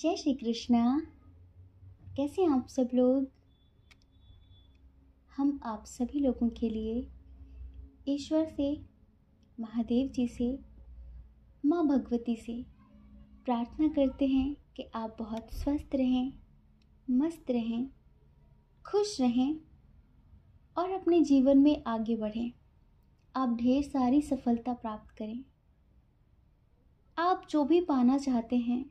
जय श्री कृष्णा कैसे हैं आप सब लोग हम आप सभी लोगों के लिए ईश्वर से महादेव जी से माँ भगवती से प्रार्थना करते हैं कि आप बहुत स्वस्थ रहें मस्त रहें खुश रहें और अपने जीवन में आगे बढ़ें आप ढेर सारी सफलता प्राप्त करें आप जो भी पाना चाहते हैं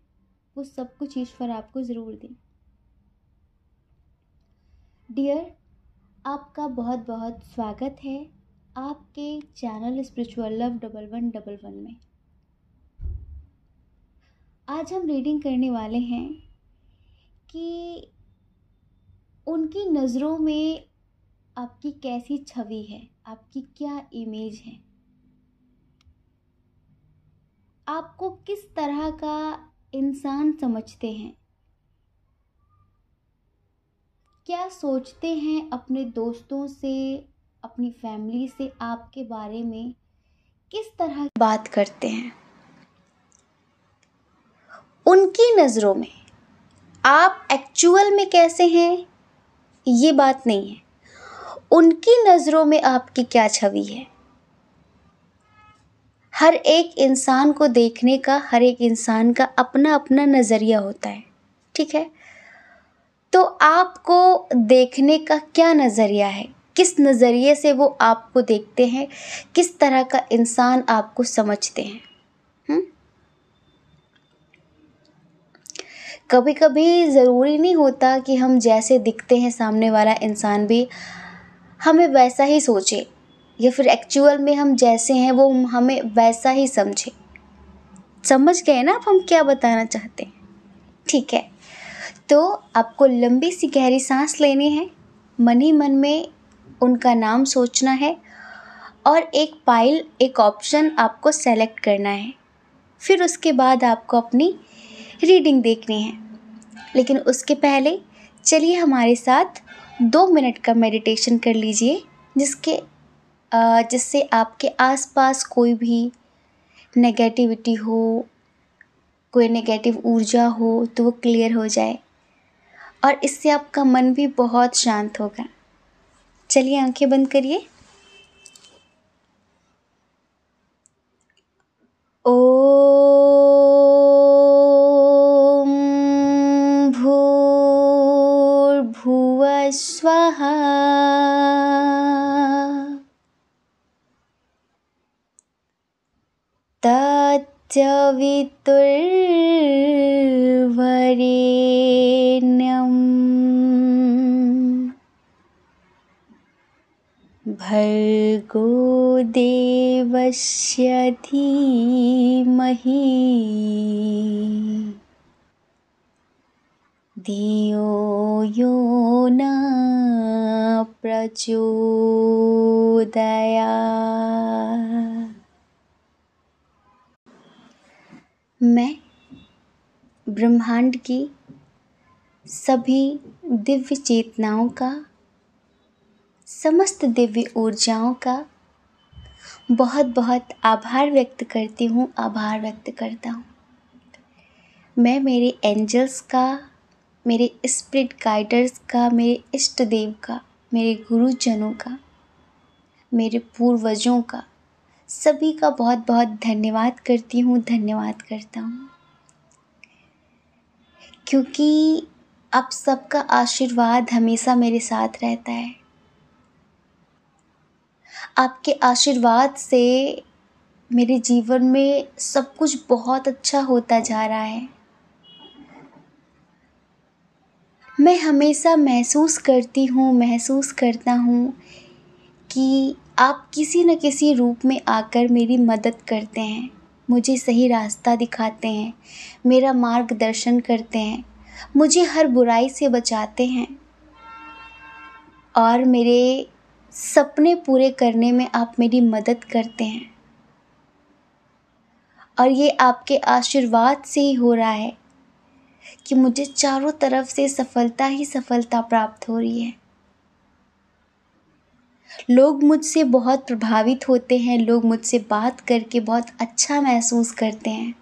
वो सब कुछ ईश्वर आपको ज़रूर दें डियर आपका बहुत बहुत स्वागत है आपके channel spiritual love double one double one में आज हम रीडिंग करने वाले हैं कि उनकी नज़रों में आपकी कैसी छवि है आपकी क्या इमेज है आपको किस तरह का इंसान समझते हैं क्या सोचते हैं अपने दोस्तों से अपनी फैमिली से आपके बारे में किस तरह बात करते हैं उनकी नज़रों में आप एक्चुअल में कैसे हैं ये बात नहीं है उनकी नज़रों में आपकी क्या छवि है हर एक इंसान को देखने का हर एक इंसान का अपना अपना नज़रिया होता है ठीक है तो आपको देखने का क्या नज़रिया है किस नज़रिए से वो आपको देखते हैं किस तरह का इंसान आपको समझते हैं हम्म? कभी कभी ज़रूरी नहीं होता कि हम जैसे दिखते हैं सामने वाला इंसान भी हमें वैसा ही सोचे या फिर एक्चुअल में हम जैसे हैं वो हमें वैसा ही समझे समझ गए ना आप हम क्या बताना चाहते हैं ठीक है तो आपको लंबी सी गहरी सांस लेनी है मन ही मन में उनका नाम सोचना है और एक पाइल एक ऑप्शन आपको सेलेक्ट करना है फिर उसके बाद आपको अपनी रीडिंग देखनी है लेकिन उसके पहले चलिए हमारे साथ दो मिनट का मेडिटेशन कर लीजिए जिसके जिससे आपके आस पास कोई भी नेगेटिविटी हो कोई नेगेटिव ऊर्जा हो तो वो क्लियर हो जाए और इससे आपका मन भी बहुत शांत होगा चलिए आंखें बंद करिए ओ चवितुर्वरेण्यम् भर्गो भर्गो धीमहि धियो यो न प्रचोदया मैं ब्रह्मांड की सभी दिव्य चेतनाओं का समस्त दिव्य ऊर्जाओं का बहुत बहुत आभार व्यक्त करती हूँ आभार व्यक्त करता हूँ मैं मेरे एंजल्स का मेरे स्प्रिट गाइडर्स का मेरे इष्ट देव का मेरे गुरुजनों का मेरे पूर्वजों का सभी का बहुत बहुत धन्यवाद करती हूँ धन्यवाद करता हूँ क्योंकि आप सबका आशीर्वाद हमेशा मेरे साथ रहता है आपके आशीर्वाद से मेरे जीवन में सब कुछ बहुत अच्छा होता जा रहा है मैं हमेशा महसूस करती हूँ महसूस करता हूँ कि आप किसी न किसी रूप में आकर मेरी मदद करते हैं मुझे सही रास्ता दिखाते हैं मेरा मार्गदर्शन करते हैं मुझे हर बुराई से बचाते हैं और मेरे सपने पूरे करने में आप मेरी मदद करते हैं और ये आपके आशीर्वाद से ही हो रहा है कि मुझे चारों तरफ से सफलता ही सफलता प्राप्त हो रही है लोग मुझसे बहुत प्रभावित होते हैं लोग मुझसे बात करके बहुत अच्छा महसूस करते हैं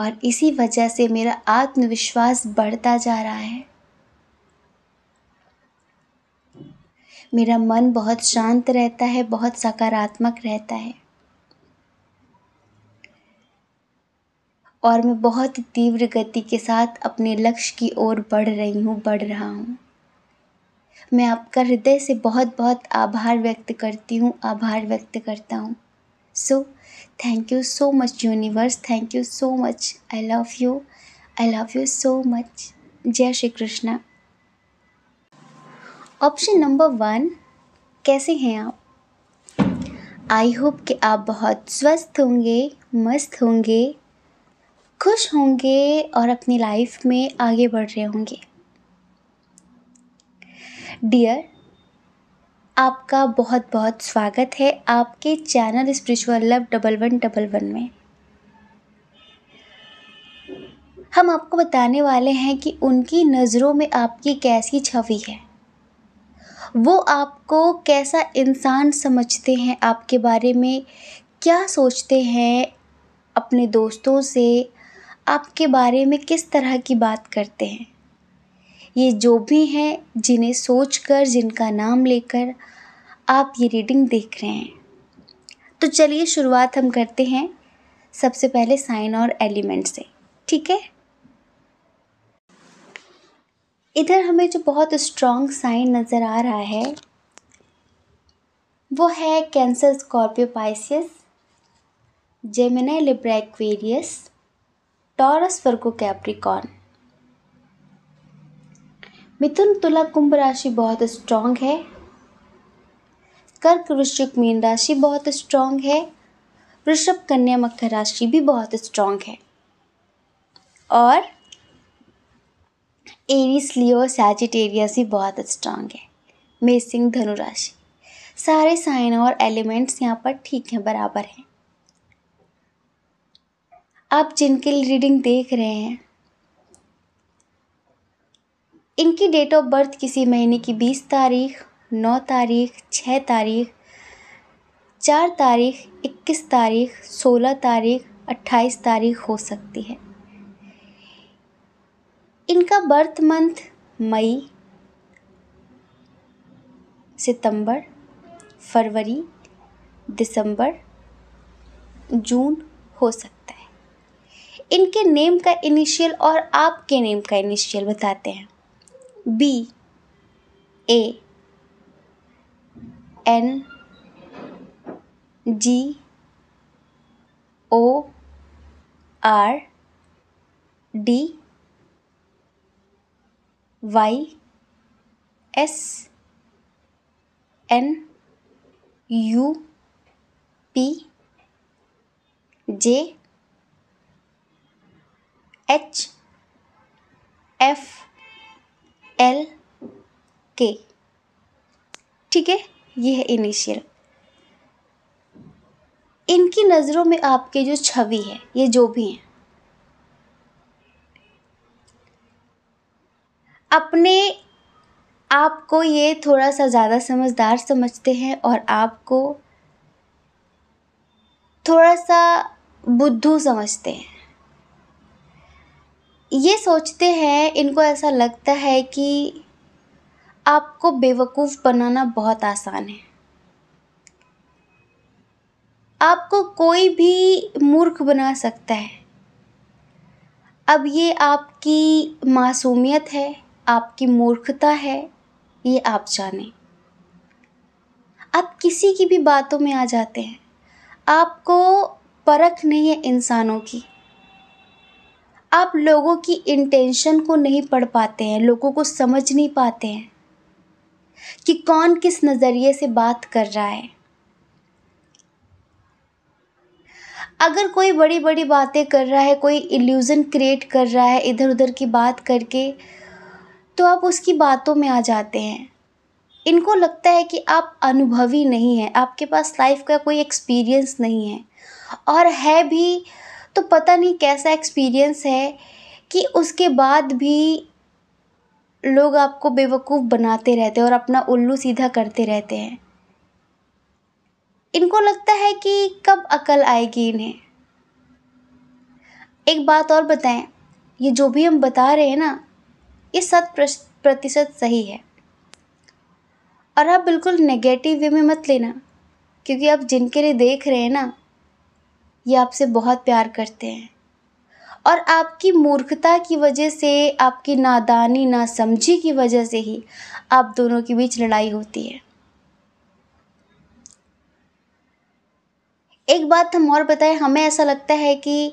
और इसी वजह से मेरा आत्मविश्वास बढ़ता जा रहा है मेरा मन बहुत शांत रहता है बहुत सकारात्मक रहता है और मैं बहुत तीव्र गति के साथ अपने लक्ष्य की ओर बढ़ रही हूँ बढ़ रहा हूँ मैं आपका हृदय से बहुत बहुत आभार व्यक्त करती हूँ आभार व्यक्त करता हूँ so thank you so much universe thank you so much I love you I love you so much जय Shri Krishna option number one कैसे हैं आप आई होप कि आप बहुत स्वस्थ होंगे मस्त होंगे खुश होंगे और अपनी लाइफ में आगे बढ़ रहे होंगे डियर आपका बहुत बहुत स्वागत है आपके channel spiritual love double one double one में हम आपको बताने वाले हैं कि उनकी नज़रों में आपकी कैसी छवि है वो आपको कैसा इंसान समझते हैं आपके बारे में क्या सोचते हैं अपने दोस्तों से आपके बारे में किस तरह की बात करते हैं ये जो भी हैं जिन्हें सोचकर जिनका नाम लेकर आप ये रीडिंग देख रहे हैं तो चलिए शुरुआत हम करते हैं सबसे पहले साइन और एलिमेंट से ठीक है इधर हमें जो बहुत स्ट्रॉन्ग साइन नज़र आ रहा है वो है Cancer Scorpio Pisces Gemini Libra Taurus Virgo Capricorn Mithun Tula Kumbh राशि बहुत स्ट्रांग है कर्क वृश्चिक मीन राशि बहुत स्ट्रांग है वृषभ कन्या मकर राशि भी बहुत स्ट्रांग है और एरिस लियो सैजिटेरियस भी बहुत स्ट्रांग है मेसिंग धनु राशि सारे साइन और एलिमेंट्स यहाँ पर ठीक हैं बराबर हैं आप जिनके रीडिंग देख रहे हैं इनकी डेट ऑफ बर्थ किसी महीने की बीस तारीख नौ तारीख छः तारीख चार तारीख इक्कीस तारीख सोलह तारीख अट्ठाईस तारीख हो सकती है इनका बर्थ मंथ मई सितंबर फरवरी दिसंबर जून हो सकता है इनके नेम का इनिशियल और आपके नेम का इनिशियल बताते हैं B A N G O R D Y S N U P J H F L K ठीक है ये है इनिशियल इनकी नज़रों में आपके जो छवि है ये जो भी हैं अपने आप को ये थोड़ा सा ज़्यादा समझदार समझते हैं और आपको थोड़ा सा बुद्धू समझते हैं ये सोचते हैं इनको ऐसा लगता है कि आपको बेवकूफ़ बनाना बहुत आसान है आपको कोई भी मूर्ख बना सकता है अब ये आपकी मासूमियत है आपकी मूर्खता है ये आप जाने आप किसी की भी बातों में आ जाते हैं आपको परख नहीं है इंसानों की आप लोगों की इंटेंशन को नहीं पढ़ पाते हैं लोगों को समझ नहीं पाते हैं कि कौन किस नज़रिए से बात कर रहा है अगर कोई बड़ी बड़ी बातें कर रहा है कोई इल्यूज़न क्रिएट कर रहा है इधर उधर की बात करके तो आप उसकी बातों में आ जाते हैं इनको लगता है कि आप अनुभवी नहीं हैं आपके पास लाइफ का कोई एक्सपीरियंस नहीं है और है भी तो पता नहीं कैसा एक्सपीरियंस है कि उसके बाद भी लोग आपको बेवकूफ़ बनाते रहते हैं और अपना उल्लू सीधा करते रहते हैं इनको लगता है कि कब अकल आएगी इन्हें एक बात और बताएं ये जो भी हम बता रहे हैं ना ये शत प्रतिशत सही है और आप बिल्कुल नेगेटिव वे में मत लेना क्योंकि आप जिनके लिए देख रहे हैं ना ये आपसे बहुत प्यार करते हैं और आपकी मूर्खता की वजह से आपकी नादानी ना समझी की वजह से ही आप दोनों के बीच लड़ाई होती है एक बात हम और बताएं हमें ऐसा लगता है कि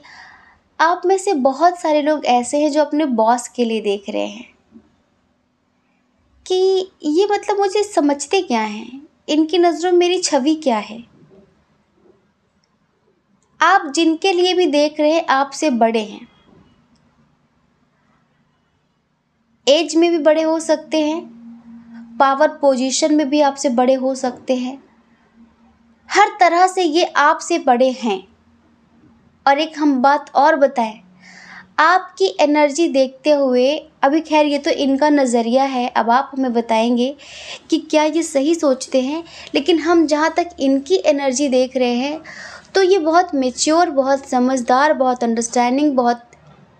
आप में से बहुत सारे लोग ऐसे हैं जो अपने बॉस के लिए देख रहे हैं कि ये मतलब मुझे समझते क्या हैं इनकी नज़रों में मेरी छवि क्या है आप जिनके लिए भी देख रहे हैं आपसे बड़े हैं एज में भी बड़े हो सकते हैं पावर पोजीशन में भी आपसे बड़े हो सकते हैं हर तरह से ये आपसे बड़े हैं और एक हम बात और बताएं आपकी एनर्जी देखते हुए अभी खैर ये तो इनका नज़रिया है अब आप हमें बताएंगे कि क्या ये सही सोचते हैं लेकिन हम जहाँ तक इनकी एनर्जी देख रहे हैं तो ये बहुत मेच्योर बहुत समझदार बहुत अंडरस्टैंडिंग बहुत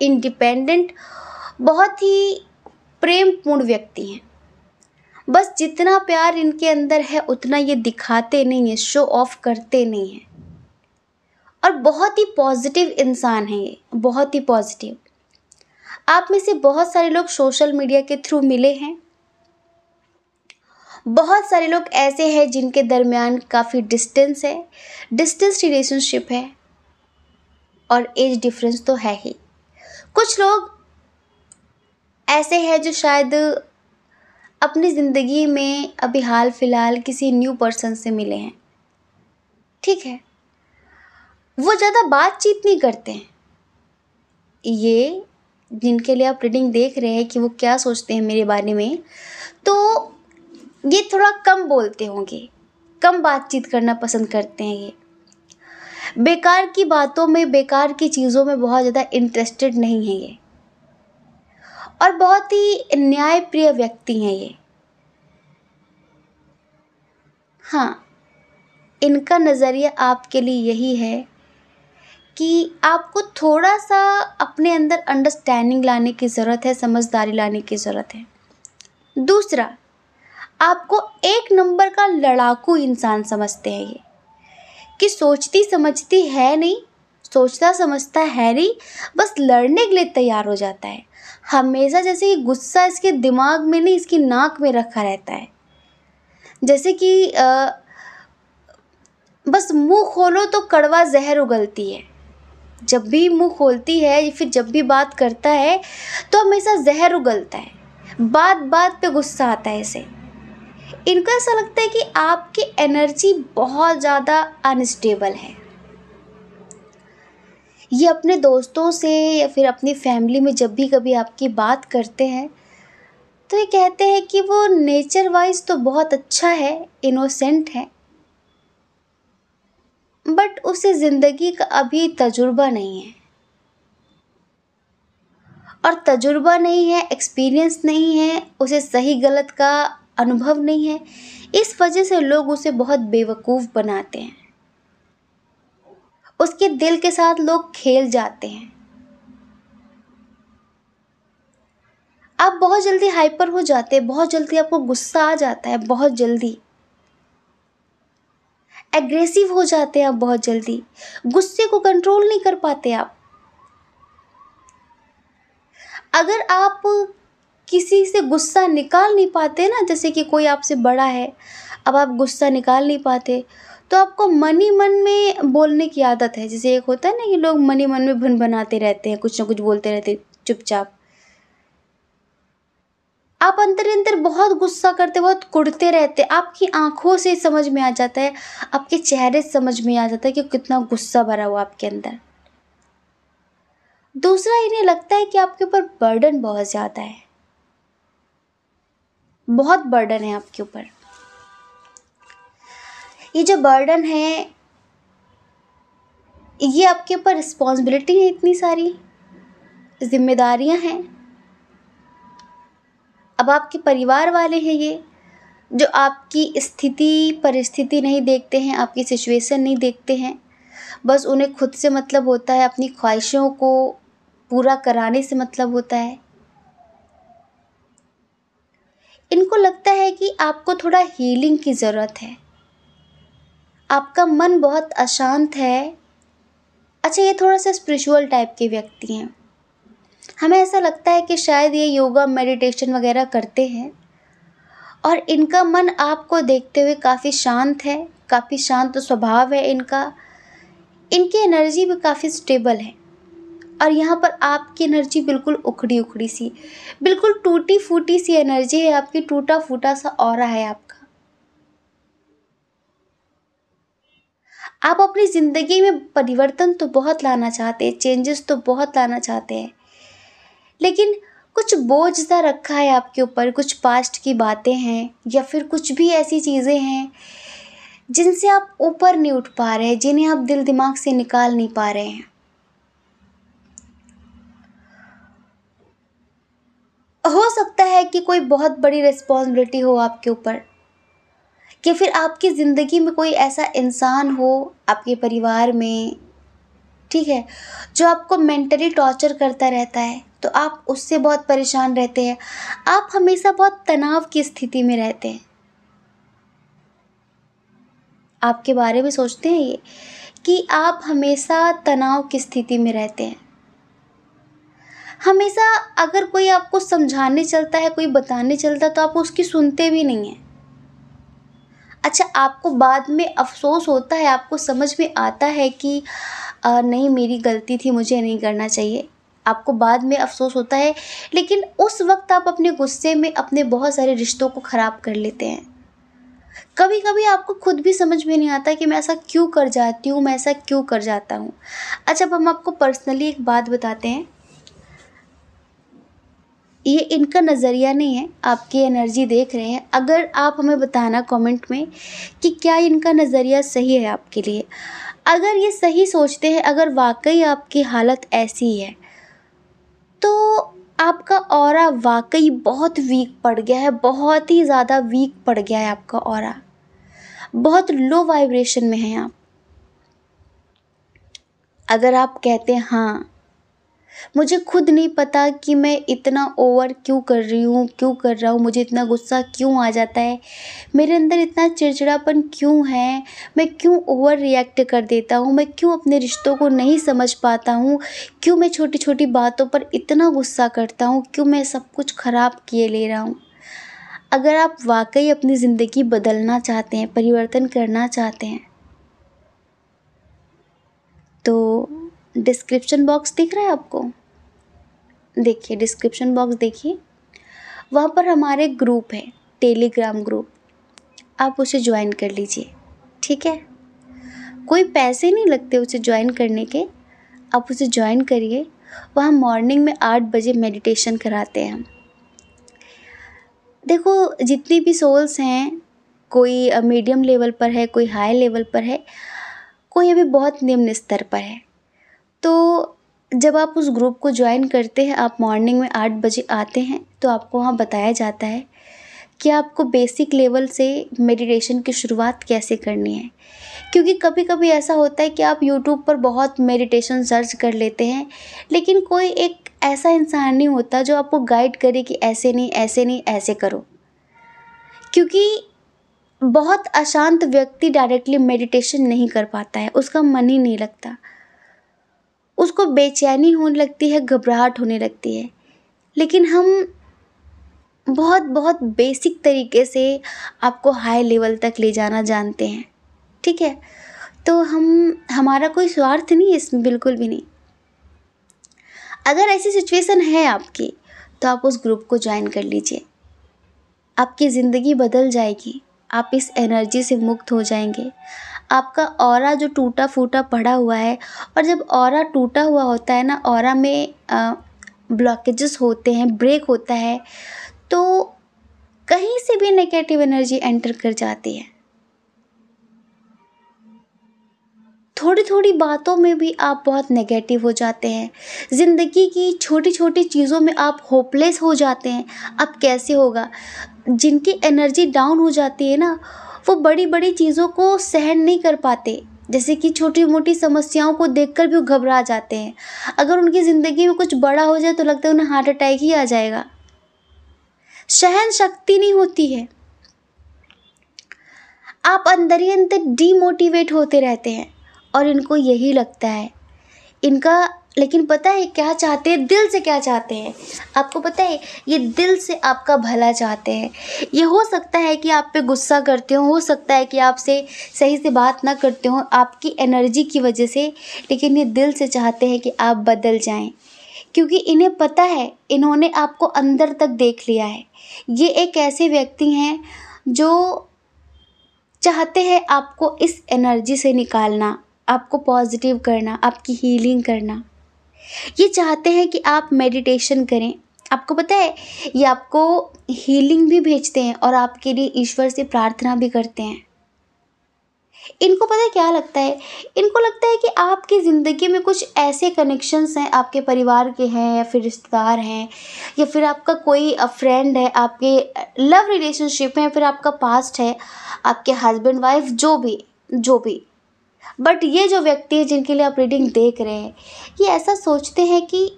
इंडिपेंडेंट बहुत ही प्रेमपूर्ण व्यक्ति हैं बस जितना प्यार इनके अंदर है उतना ये दिखाते नहीं हैं शो ऑफ करते नहीं हैं और बहुत ही पॉजिटिव इंसान हैं ये बहुत ही पॉजिटिव आप में से बहुत सारे लोग सोशल मीडिया के थ्रू मिले हैं बहुत सारे लोग ऐसे हैं जिनके दरमियान काफ़ी डिस्टेंस है डिस्टेंस रिलेशनशिप है और एज डिफरेंस तो है ही कुछ लोग ऐसे हैं जो शायद अपनी ज़िंदगी में अभी हाल फ़िलहाल किसी न्यू पर्सन से मिले हैं ठीक है वो ज़्यादा बातचीत नहीं करते हैं ये जिनके लिए आप रीडिंग देख रहे हैं कि वो क्या सोचते हैं मेरे बारे में तो ये थोड़ा कम बोलते होंगे कम बातचीत करना पसंद करते हैं ये बेकार की बातों में बेकार की चीज़ों में बहुत ज़्यादा इंटरेस्टेड नहीं है ये और बहुत ही न्यायप्रिय व्यक्ति हैं ये हाँ इनका नज़रिया आपके लिए यही है कि आपको थोड़ा सा अपने अंदर अंडरस्टैंडिंग लाने की ज़रूरत है समझदारी लाने की ज़रूरत है दूसरा आपको एक नंबर का लड़ाकू इंसान समझते हैं ये कि सोचती समझती है नहीं सोचता समझता है नहीं बस लड़ने के लिए तैयार हो जाता है हमेशा जैसे कि गुस्सा इसके दिमाग में नहीं इसकी नाक में रखा रहता है जैसे कि आ, बस मुंह खोलो तो कड़वा जहर उगलती है जब भी मुंह खोलती है या फिर जब भी बात करता है तो हमेशा जहर उगलता है बात बात पे गुस्सा आता है इसे इनको ऐसा लगता है कि आपकी एनर्जी बहुत ज़्यादा अनस्टेबल है ये अपने दोस्तों से या फिर अपनी फैमिली में जब भी कभी आपकी बात करते हैं तो ये कहते हैं कि वो नेचर वाइज तो बहुत अच्छा है इनोसेंट है बट उसे ज़िंदगी का अभी तजुर्बा नहीं है और तजुर्बा नहीं है एक्सपीरियंस नहीं है उसे सही गलत का अनुभव नहीं है इस वजह से लोग उसे बहुत बेवकूफ़ बनाते हैं उसके दिल के साथ लोग खेल जाते हैं आप बहुत जल्दी हाइपर हो जाते हैं बहुत जल्दी आपको गुस्सा आ जाता है बहुत जल्दी एग्रेसिव हो जाते हैं आप बहुत जल्दी गुस्से को कंट्रोल नहीं कर पाते आप अगर आप किसी से गुस्सा निकाल नहीं पाते ना जैसे कि कोई आपसे बड़ा है अब आप गुस्सा निकाल नहीं पाते तो आपको मन ही मन में बोलने की आदत है जैसे एक होता है ना कि लोग मन ही मन में भुन बनाते रहते हैं कुछ ना कुछ बोलते रहते चुपचाप आप अंदर अंदर बहुत गुस्सा करते बहुत कुड़ते रहते आपकी आंखों से समझ में आ जाता है आपके चेहरे से समझ में आ जाता है कि कितना गुस्सा भरा हुआ आपके अंदर दूसरा इन्हें लगता है कि आपके ऊपर बर्डन बहुत ज़्यादा है बहुत बर्डन है आपके ऊपर ये जो बर्डन है ये आपके ऊपर रिस्पॉन्सिबिलिटी है इतनी सारी जिम्मेदारियां हैं अब आपके परिवार वाले हैं ये जो आपकी स्थिति परिस्थिति नहीं देखते हैं आपकी सिचुएशन नहीं देखते हैं बस उन्हें खुद से मतलब होता है अपनी ख्वाहिशों को पूरा कराने से मतलब होता है इनको लगता है कि आपको थोड़ा हीलिंग की ज़रूरत है आपका मन बहुत अशांत है अच्छा ये थोड़ा सा स्पिरिचुअल टाइप के व्यक्ति हैं हमें ऐसा लगता है कि शायद ये योगा मेडिटेशन वगैरह करते हैं और इनका मन आपको देखते हुए काफ़ी शांत है काफ़ी शांत स्वभाव है इनका इनकी एनर्जी भी काफ़ी स्टेबल है और यहाँ पर आपकी एनर्जी बिल्कुल उखड़ी उखड़ी सी बिल्कुल टूटी फूटी सी एनर्जी है आपकी टूटा फूटा सा और है आपका आप अपनी ज़िंदगी में परिवर्तन तो बहुत लाना चाहते हैं चेंजेस तो बहुत लाना चाहते हैं लेकिन कुछ बोझ सा रखा है आपके ऊपर कुछ पास्ट की बातें हैं या फिर कुछ भी ऐसी चीज़ें हैं जिनसे आप ऊपर नहीं उठ पा रहे जिन्हें आप दिल दिमाग से निकाल नहीं पा रहे हैं हो सकता है कि कोई बहुत बड़ी रिस्पॉन्सिबिलिटी हो आपके ऊपर कि फिर आपकी ज़िंदगी में कोई ऐसा इंसान हो आपके परिवार में ठीक है जो आपको मेंटली टॉर्चर करता रहता है तो आप उससे बहुत परेशान रहते हैं आप हमेशा बहुत तनाव की स्थिति में रहते हैं आपके बारे में सोचते हैं ये कि आप हमेशा तनाव की स्थिति में रहते हैं हमेशा अगर कोई आपको समझाने चलता है कोई बताने चलता है तो आप उसकी सुनते भी नहीं हैं अच्छा आपको बाद में अफसोस होता है आपको समझ में आता है कि आ, नहीं मेरी गलती थी मुझे नहीं करना चाहिए आपको बाद में अफसोस होता है लेकिन उस वक्त आप अपने गुस्से में अपने बहुत सारे रिश्तों को ख़राब कर लेते हैं कभी कभी आपको खुद भी समझ में नहीं आता कि मैं ऐसा क्यों कर जाती हूँ मैं ऐसा क्यों कर जाता हूँ अच्छा अब हम आपको पर्सनली एक बात बताते हैं ये इनका नज़रिया नहीं है आपकी एनर्जी देख रहे हैं अगर आप हमें बताना कमेंट में कि क्या इनका नज़रिया सही है आपके लिए अगर ये सही सोचते हैं अगर वाकई आपकी हालत ऐसी है तो आपका और वाकई बहुत वीक पड़ गया है बहुत ही ज़्यादा वीक पड़ गया है आपका और बहुत लो वाइब्रेशन में है आप अगर आप कहते हैं हाँ मुझे खुद नहीं पता कि मैं इतना ओवर क्यों कर रही हूँ क्यों कर रहा हूँ मुझे इतना गुस्सा क्यों आ जाता है मेरे अंदर इतना चिड़चिड़ापन क्यों है मैं क्यों ओवर रिएक्ट कर देता हूँ मैं क्यों अपने रिश्तों को नहीं समझ पाता हूँ क्यों मैं छोटी छोटी बातों पर इतना गुस्सा करता हूँ क्यों मैं सब कुछ ख़राब किए ले रहा हूँ अगर आप वाकई अपनी ज़िंदगी बदलना चाहते हैं परिवर्तन करना चाहते हैं तो डिस्क्रिप्शन बॉक्स दिख रहा है आपको देखिए डिस्क्रिप्शन बॉक्स देखिए वहाँ पर हमारे ग्रुप है टेलीग्राम ग्रुप आप उसे ज्वाइन कर लीजिए ठीक है कोई पैसे नहीं लगते उसे ज्वाइन करने के आप उसे ज्वाइन करिए वहाँ मॉर्निंग में आठ बजे मेडिटेशन कराते हैं हम देखो जितनी भी सोल्स हैं कोई मीडियम लेवल पर है कोई हाई लेवल पर है कोई अभी बहुत निम्न स्तर पर है तो जब आप उस ग्रुप को ज्वाइन करते हैं आप मॉर्निंग में आठ बजे आते हैं तो आपको वहाँ बताया जाता है कि आपको बेसिक लेवल से मेडिटेशन की शुरुआत कैसे करनी है क्योंकि कभी कभी ऐसा होता है कि आप यूट्यूब पर बहुत मेडिटेशन सर्च कर लेते हैं लेकिन कोई एक ऐसा इंसान नहीं होता जो आपको गाइड करे कि ऐसे नहीं ऐसे नहीं ऐसे करो क्योंकि बहुत अशांत व्यक्ति डायरेक्टली मेडिटेशन नहीं कर पाता है उसका मन ही नहीं लगता उसको बेचैनी होने लगती है घबराहट होने लगती है लेकिन हम बहुत बहुत बेसिक तरीके से आपको हाई लेवल तक ले जाना जानते हैं ठीक है तो हम हमारा कोई स्वार्थ नहीं है इसमें बिल्कुल भी नहीं अगर ऐसी सिचुएशन है आपकी तो आप उस ग्रुप को ज्वाइन कर लीजिए आपकी ज़िंदगी बदल जाएगी आप इस एनर्जी से मुक्त हो जाएंगे आपका और जो टूटा फूटा पड़ा हुआ है और जब और टूटा हुआ होता है ना और में ब्लॉकेजेस होते हैं ब्रेक होता है तो कहीं से भी नेगेटिव एनर्जी एंटर कर जाती है थोड़ी थोड़ी बातों में भी आप बहुत नेगेटिव हो जाते हैं ज़िंदगी की छोटी छोटी चीज़ों में आप होपलेस हो जाते हैं अब कैसे होगा जिनकी एनर्जी डाउन हो जाती है ना वो बड़ी बड़ी चीज़ों को सहन नहीं कर पाते जैसे कि छोटी मोटी समस्याओं को देखकर भी वो घबरा जाते हैं अगर उनकी ज़िंदगी में कुछ बड़ा हो जाए तो लगता है उन्हें हार्ट अटैक ही आ जाएगा सहन शक्ति नहीं होती है आप अंदर ही अंदर डीमोटिवेट होते रहते हैं और इनको यही लगता है इनका लेकिन पता है क्या चाहते हैं दिल से क्या चाहते हैं आपको पता है ये दिल से आपका भला चाहते हैं ये हो सकता है कि आप पे गुस्सा करते हो हो सकता है कि आपसे सही से बात ना करते हो आपकी एनर्जी की वजह से लेकिन ये दिल से चाहते हैं कि आप बदल जाएं क्योंकि इन्हें पता है इन्होंने आपको अंदर तक देख लिया है ये एक ऐसे व्यक्ति हैं जो चाहते हैं आपको इस एनर्जी से निकालना आपको पॉजिटिव करना आपकी हीलिंग करना ये चाहते हैं कि आप मेडिटेशन करें आपको पता है ये आपको हीलिंग भी भेजते हैं और आपके लिए ईश्वर से प्रार्थना भी करते हैं इनको पता है क्या लगता है इनको लगता है कि आपकी ज़िंदगी में कुछ ऐसे कनेक्शंस हैं आपके परिवार के हैं या फिर रिश्तेदार हैं या फिर आपका कोई फ्रेंड है आपके लव रिलेशनशिप है फिर आपका पास्ट है आपके हस्बैंड वाइफ जो भी जो भी बट ये जो व्यक्ति है जिनके लिए आप रीडिंग देख रहे हैं ये ऐसा सोचते हैं कि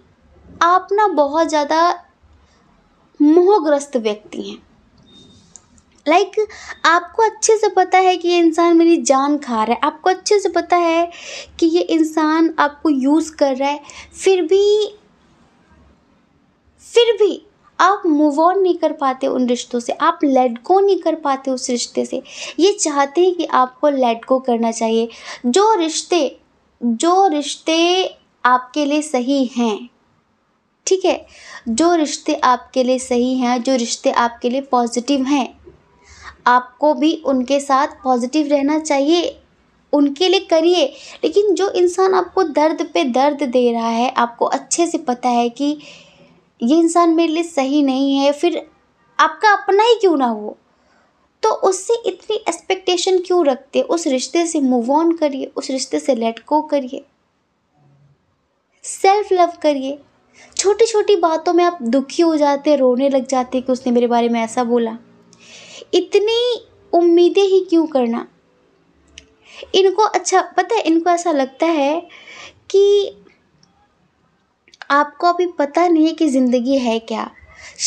आप ना बहुत ज़्यादा मोहग्रस्त व्यक्ति हैं लाइक like, आपको अच्छे से पता है कि ये इंसान मेरी जान खा रहा है आपको अच्छे से पता है कि ये इंसान आपको यूज़ कर रहा है फिर भी फिर भी आप मूव ऑन नहीं कर पाते उन रिश्तों से आप लेट गो नहीं कर पाते उस रिश्ते से ये चाहते हैं कि आपको लेट गो करना चाहिए जो रिश्ते जो रिश्ते आपके लिए सही हैं ठीक है जो रिश्ते आपके लिए सही हैं जो रिश्ते आपके लिए पॉजिटिव हैं आपको भी उनके साथ पॉजिटिव रहना चाहिए उनके लिए करिए लेकिन जो इंसान आपको दर्द पे दर्द दे रहा है आपको अच्छे से पता है कि ये इंसान मेरे लिए सही नहीं है फिर आपका अपना ही क्यों ना हो तो उससे इतनी एक्सपेक्टेशन क्यों रखते उस रिश्ते से मूव ऑन करिए उस रिश्ते से लेट गो करिए सेल्फ लव करिए छोटी छोटी बातों में आप दुखी हो जाते रोने लग जाते कि उसने मेरे बारे में ऐसा बोला इतनी उम्मीदें ही क्यों करना इनको अच्छा पता है इनको ऐसा लगता है कि आपको अभी पता नहीं है कि ज़िंदगी है क्या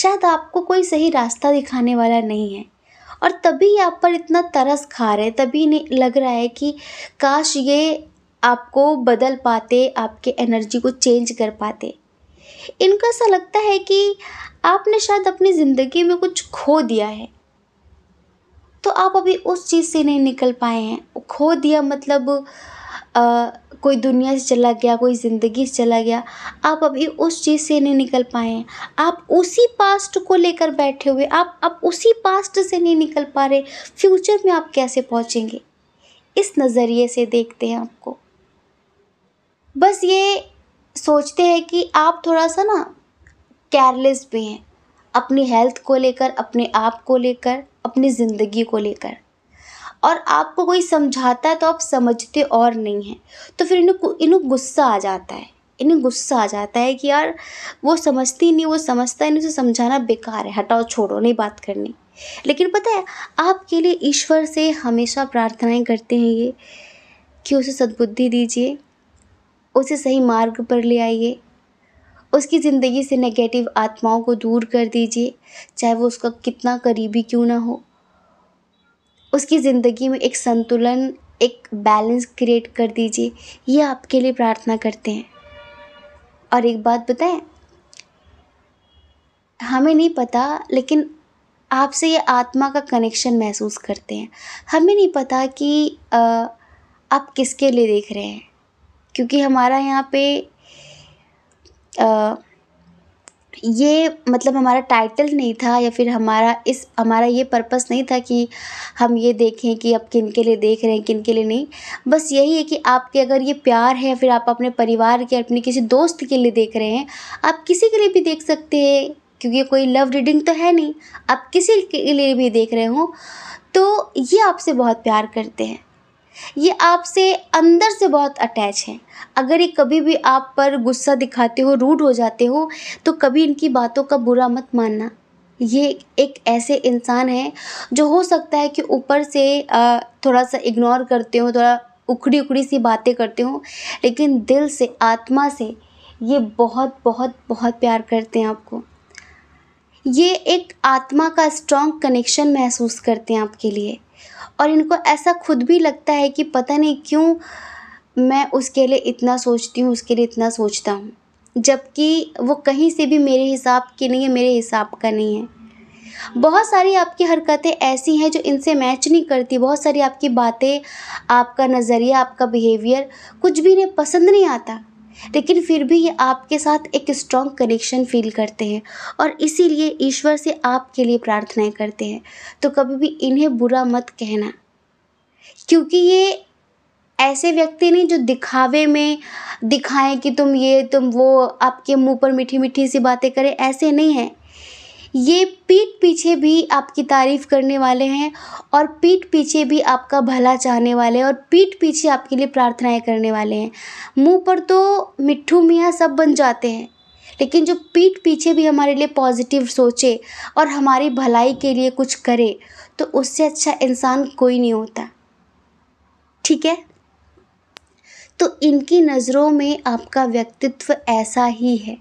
शायद आपको कोई सही रास्ता दिखाने वाला नहीं है और तभी आप पर इतना तरस खा रहे तभी नहीं लग रहा है कि काश ये आपको बदल पाते आपके एनर्जी को चेंज कर पाते इनको ऐसा लगता है कि आपने शायद अपनी ज़िंदगी में कुछ खो दिया है तो आप अभी उस चीज़ से नहीं निकल पाए हैं खो दिया मतलब कोई दुनिया से चला गया कोई ज़िंदगी से चला गया आप अभी उस चीज़ से नहीं निकल पाए हैं आप उसी पास्ट को लेकर बैठे हुए आप अब उसी पास्ट से नहीं निकल पा रहे फ्यूचर में आप कैसे पहुँचेंगे इस नज़रिए से देखते हैं आपको बस ये सोचते हैं कि आप थोड़ा सा ना केयरलेस भी हैं अपनी हेल्थ को लेकर अपने आप को लेकर अपनी ज़िंदगी को लेकर और आपको कोई समझाता है तो आप समझते और नहीं हैं तो फिर इन्हें इन्हें गुस्सा आ जाता है इन्हें गुस्सा आ जाता है कि यार वो समझती नहीं वो समझता है नहीं उसे समझाना बेकार है हटाओ छोड़ो नहीं बात करनी लेकिन पता है आपके लिए ईश्वर से हमेशा प्रार्थनाएं करते हैं ये कि उसे सद्बुद्धि दीजिए उसे सही मार्ग पर ले आइए उसकी ज़िंदगी से नेगेटिव आत्माओं को दूर कर दीजिए चाहे वो उसका कितना करीबी क्यों ना हो उसकी ज़िंदगी में एक संतुलन एक बैलेंस क्रिएट कर दीजिए ये आपके लिए प्रार्थना करते हैं और एक बात बताएं हमें नहीं पता लेकिन आपसे ये आत्मा का कनेक्शन महसूस करते हैं हमें नहीं पता कि आ, आप किसके लिए देख रहे हैं क्योंकि हमारा यहाँ पे आ, ये मतलब हमारा टाइटल नहीं था या फिर हमारा इस हमारा ये पर्पस नहीं था कि हम ये देखें कि अब किन के लिए देख रहे हैं किन के लिए नहीं बस यही है कि आपके अगर ये प्यार है फिर आप अपने परिवार के अपने किसी दोस्त के लिए देख रहे हैं आप किसी के लिए भी देख सकते हैं क्योंकि कोई लव रीडिंग तो है नहीं आप किसी के लिए भी देख रहे हो तो ये आपसे बहुत प्यार करते हैं ये आपसे अंदर से बहुत अटैच हैं अगर ये कभी भी आप पर गुस्सा दिखाते हो रूड हो जाते हो तो कभी इनकी बातों का बुरा मत मानना ये एक ऐसे इंसान हैं जो हो सकता है कि ऊपर से थोड़ा सा इग्नोर करते हो थोड़ा उखड़ी उखड़ी सी बातें करते हो लेकिन दिल से आत्मा से ये बहुत बहुत बहुत प्यार करते हैं आपको ये एक आत्मा का स्ट्रॉन्ग कनेक्शन महसूस करते हैं आपके लिए और इनको ऐसा खुद भी लगता है कि पता नहीं क्यों मैं उसके लिए इतना सोचती हूँ उसके लिए इतना सोचता हूँ जबकि वो कहीं से भी मेरे हिसाब के नहीं है मेरे हिसाब का नहीं है बहुत सारी आपकी हरकतें ऐसी हैं जो इनसे मैच नहीं करती बहुत सारी आपकी बातें आपका नज़रिया आपका बिहेवियर कुछ भी इन्हें पसंद नहीं आता लेकिन फिर भी ये आपके साथ एक स्ट्रॉन्ग कनेक्शन फील करते हैं और इसीलिए ईश्वर से आपके लिए प्रार्थनाएं करते हैं तो कभी भी इन्हें बुरा मत कहना क्योंकि ये ऐसे व्यक्ति नहीं जो दिखावे में दिखाएं कि तुम ये तुम वो आपके मुंह पर मीठी मीठी सी बातें करें ऐसे नहीं हैं ये पीठ पीछे भी आपकी तारीफ़ करने वाले हैं और पीठ पीछे भी आपका भला चाहने वाले हैं और पीठ पीछे आपके लिए प्रार्थनाएँ करने वाले हैं मुँह पर तो मिट्ठू मियाँ सब बन जाते हैं लेकिन जो पीठ पीछे भी हमारे लिए पॉजिटिव सोचे और हमारी भलाई के लिए कुछ करे तो उससे अच्छा इंसान कोई नहीं होता ठीक है तो इनकी नज़रों में आपका व्यक्तित्व ऐसा ही है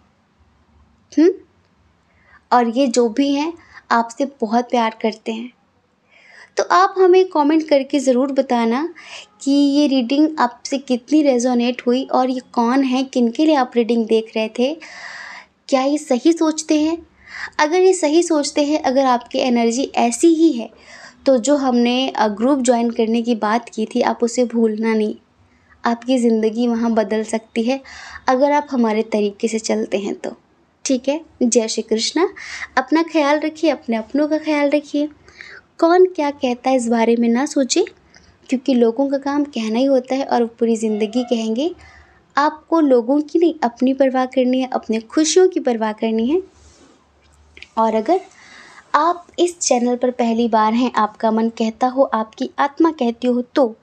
हुँ? और ये जो भी हैं आपसे बहुत प्यार करते हैं तो आप हमें कमेंट करके ज़रूर बताना कि ये रीडिंग आपसे कितनी रेजोनेट हुई और ये कौन है किन के लिए आप रीडिंग देख रहे थे क्या ये सही सोचते हैं अगर ये सही सोचते हैं अगर आपकी एनर्जी ऐसी ही है तो जो हमने ग्रुप ज्वाइन करने की बात की थी आप उसे भूलना नहीं आपकी ज़िंदगी वहाँ बदल सकती है अगर आप हमारे तरीके से चलते हैं तो ठीक है जय श्री कृष्णा अपना ख्याल रखिए अपने अपनों का ख्याल रखिए कौन क्या कहता है इस बारे में ना सोचें क्योंकि लोगों का काम कहना ही होता है और वो पूरी ज़िंदगी कहेंगे आपको लोगों की नहीं अपनी परवाह करनी है अपने खुशियों की परवाह करनी है और अगर आप इस चैनल पर पहली बार हैं आपका मन कहता हो आपकी आत्मा कहती हो तो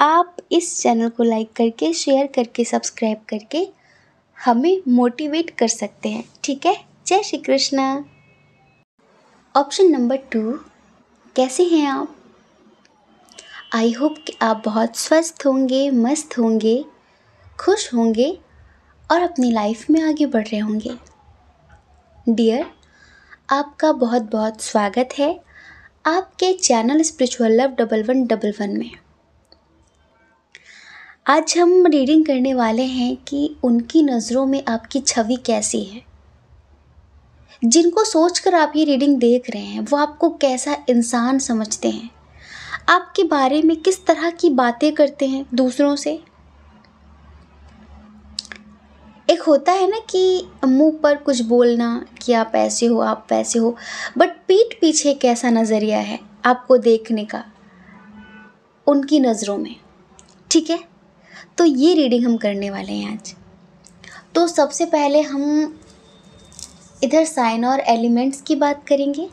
आप इस चैनल को लाइक करके शेयर करके सब्सक्राइब करके हमें मोटिवेट कर सकते हैं ठीक है जय Shri Krishna option number two कैसे हैं आप आई होप कि आप बहुत स्वस्थ होंगे मस्त होंगे खुश होंगे और अपनी लाइफ में आगे बढ़ रहे होंगे डियर आपका बहुत बहुत स्वागत है आपके channel spiritual love double one double one में आज हम रीडिंग करने वाले हैं कि उनकी नज़रों में आपकी छवि कैसी है जिनको सोचकर आप ये रीडिंग देख रहे हैं वो आपको कैसा इंसान समझते हैं आपके बारे में किस तरह की बातें करते हैं दूसरों से एक होता है ना कि मुंह पर कुछ बोलना कि आप ऐसे हो आप वैसे हो बट पीठ पीछे कैसा नज़रिया है आपको देखने का उनकी नज़रों में ठीक है तो ये रीडिंग हम करने वाले हैं आज तो सबसे पहले हम इधर साइन और एलिमेंट्स की बात करेंगे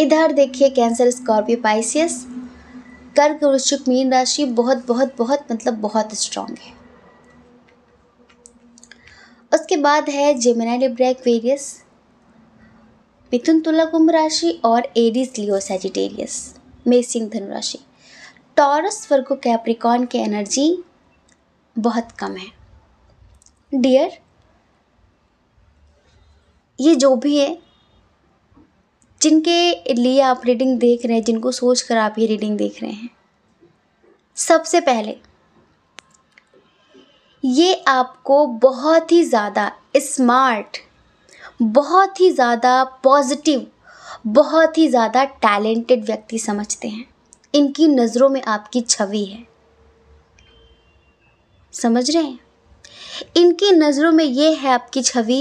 इधर देखिए कैंसर स्कॉर्पियो पाइसियस कर्क वृश्चिक मीन राशि बहुत बहुत बहुत मतलब बहुत स्ट्रांग है उसके बाद है जेमिना लिब्रैक वेरियस मिथुन तुला कुंभ राशि और एडिस लियो सेजिटेरियस मेसिंग धनुराशि टॉरस वर्गो कैप्रिकॉन की एनर्जी बहुत कम है डियर ये जो भी है जिनके लिए आप रीडिंग देख रहे हैं जिनको सोच कर आप ये रीडिंग देख रहे हैं सबसे पहले ये आपको बहुत ही ज़्यादा स्मार्ट बहुत ही ज़्यादा पॉजिटिव बहुत ही ज़्यादा टैलेंटेड व्यक्ति समझते हैं इनकी नज़रों में आपकी छवि है समझ रहे हैं इनकी नज़रों में ये है आपकी छवि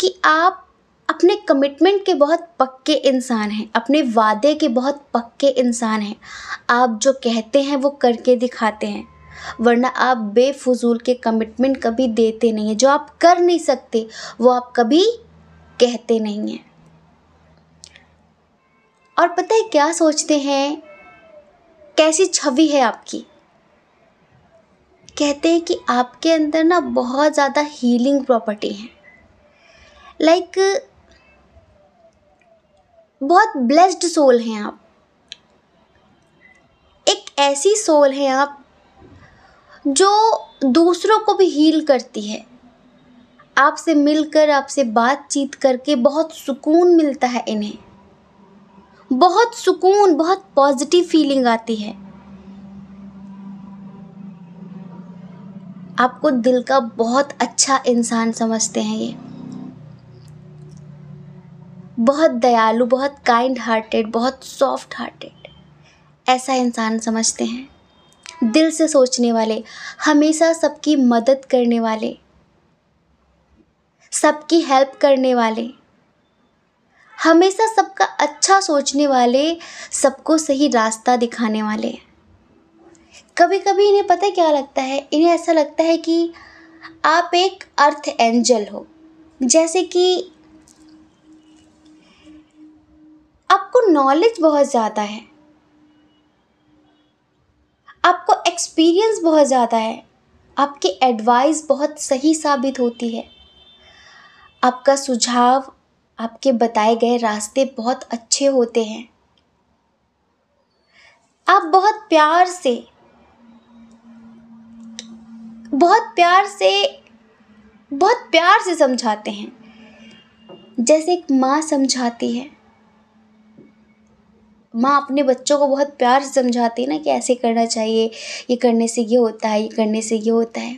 कि आप अपने कमिटमेंट के बहुत पक्के इंसान हैं अपने वादे के बहुत पक्के इंसान हैं आप जो कहते हैं वो करके दिखाते हैं वरना आप बेफजूल के कमिटमेंट कभी देते नहीं हैं जो आप कर नहीं सकते वो आप कभी कहते नहीं हैं और पता है क्या सोचते हैं कैसी छवि है आपकी कहते हैं कि आपके अंदर ना बहुत ज़्यादा हीलिंग प्रॉपर्टी है लाइक like, बहुत ब्लेस्ड सोल हैं आप एक ऐसी सोल हैं आप जो दूसरों को भी हील करती है आपसे मिलकर आपसे बातचीत करके बहुत सुकून मिलता है इन्हें बहुत सुकून बहुत पॉजिटिव फीलिंग आती है आपको दिल का बहुत अच्छा इंसान समझते हैं ये बहुत दयालु बहुत काइंड हार्टेड बहुत सॉफ्ट हार्टेड ऐसा इंसान समझते हैं दिल से सोचने वाले हमेशा सबकी मदद करने वाले सबकी हेल्प करने वाले हमेशा सबका अच्छा सोचने वाले सबको सही रास्ता दिखाने वाले कभी कभी इन्हें पता क्या लगता है इन्हें ऐसा लगता है कि आप एक अर्थ एंजल हो जैसे कि आपको नॉलेज बहुत ज़्यादा है आपको एक्सपीरियंस बहुत ज़्यादा है आपकी एडवाइस बहुत सही साबित होती है आपका सुझाव आपके बताए गए रास्ते बहुत अच्छे होते हैं आप बहुत प्यार से बहुत प्यार से बहुत प्यार से समझाते हैं जैसे एक माँ समझाती है माँ अपने बच्चों को बहुत प्यार से समझाती है ना कि ऐसे करना चाहिए ये करने से ये होता है ये करने से ये होता है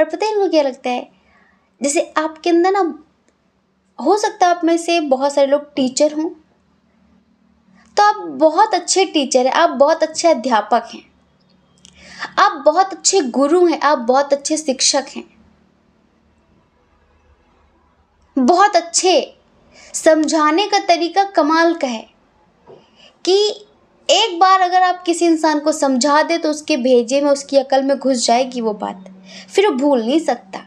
और पता है इनको क्या लगता है जैसे आपके अंदर ना हो सकता है आप में से बहुत सारे लोग टीचर हों तो आप बहुत अच्छे टीचर हैं आप बहुत अच्छे अध्यापक हैं आप बहुत अच्छे गुरु हैं आप बहुत अच्छे शिक्षक हैं बहुत अच्छे समझाने का तरीका कमाल का है कि एक बार अगर आप किसी इंसान को समझा दे तो उसके भेजे में उसकी अकल में घुस जाएगी वो बात फिर वो भूल नहीं सकता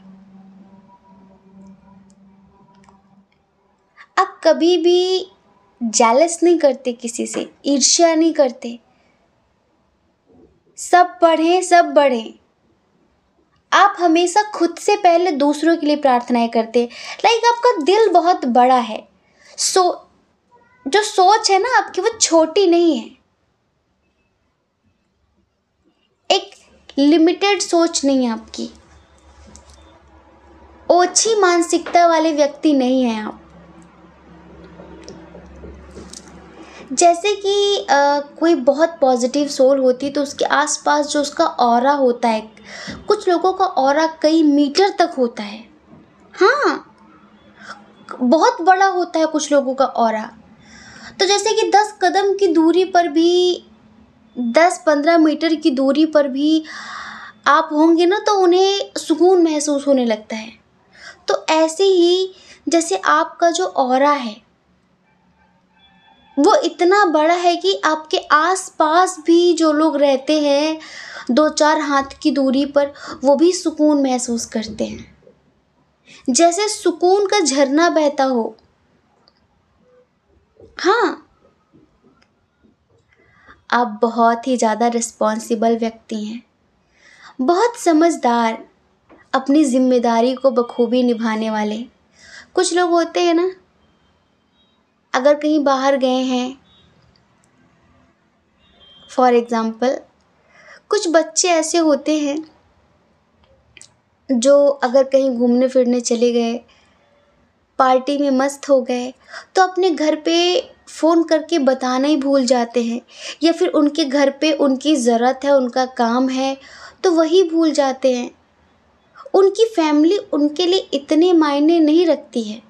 आप कभी भी जैलस नहीं करते किसी से ईर्ष्या नहीं करते सब पढ़ें सब बढ़ें आप हमेशा खुद से पहले दूसरों के लिए प्रार्थनाएं करते लाइक आपका दिल बहुत बड़ा है सो जो सोच है ना आपकी वो छोटी नहीं है एक लिमिटेड सोच नहीं है आपकी ओछी मानसिकता वाले व्यक्ति नहीं हैं आप जैसे कि कोई बहुत पॉजिटिव सोल होती है तो उसके आसपास जो उसका और होता है कुछ लोगों का और कई मीटर तक होता है हाँ बहुत बड़ा होता है कुछ लोगों का और तो जैसे कि दस कदम की दूरी पर भी दस पंद्रह मीटर की दूरी पर भी आप होंगे ना तो उन्हें सुकून महसूस होने लगता है तो ऐसे ही जैसे आपका जो और है वो इतना बड़ा है कि आपके आस पास भी जो लोग रहते हैं दो चार हाथ की दूरी पर वो भी सुकून महसूस करते हैं जैसे सुकून का झरना बहता हो हाँ आप बहुत ही ज़्यादा रिस्पॉन्सिबल व्यक्ति हैं बहुत समझदार अपनी जिम्मेदारी को बखूबी निभाने वाले कुछ लोग होते हैं ना अगर कहीं बाहर गए हैं फॉर एग्ज़ाम्पल कुछ बच्चे ऐसे होते हैं जो अगर कहीं घूमने फिरने चले गए पार्टी में मस्त हो गए तो अपने घर पे फ़ोन करके बताना ही भूल जाते हैं या फिर उनके घर पे उनकी ज़रूरत है उनका काम है तो वही भूल जाते हैं उनकी फैमिली उनके लिए इतने मायने नहीं रखती है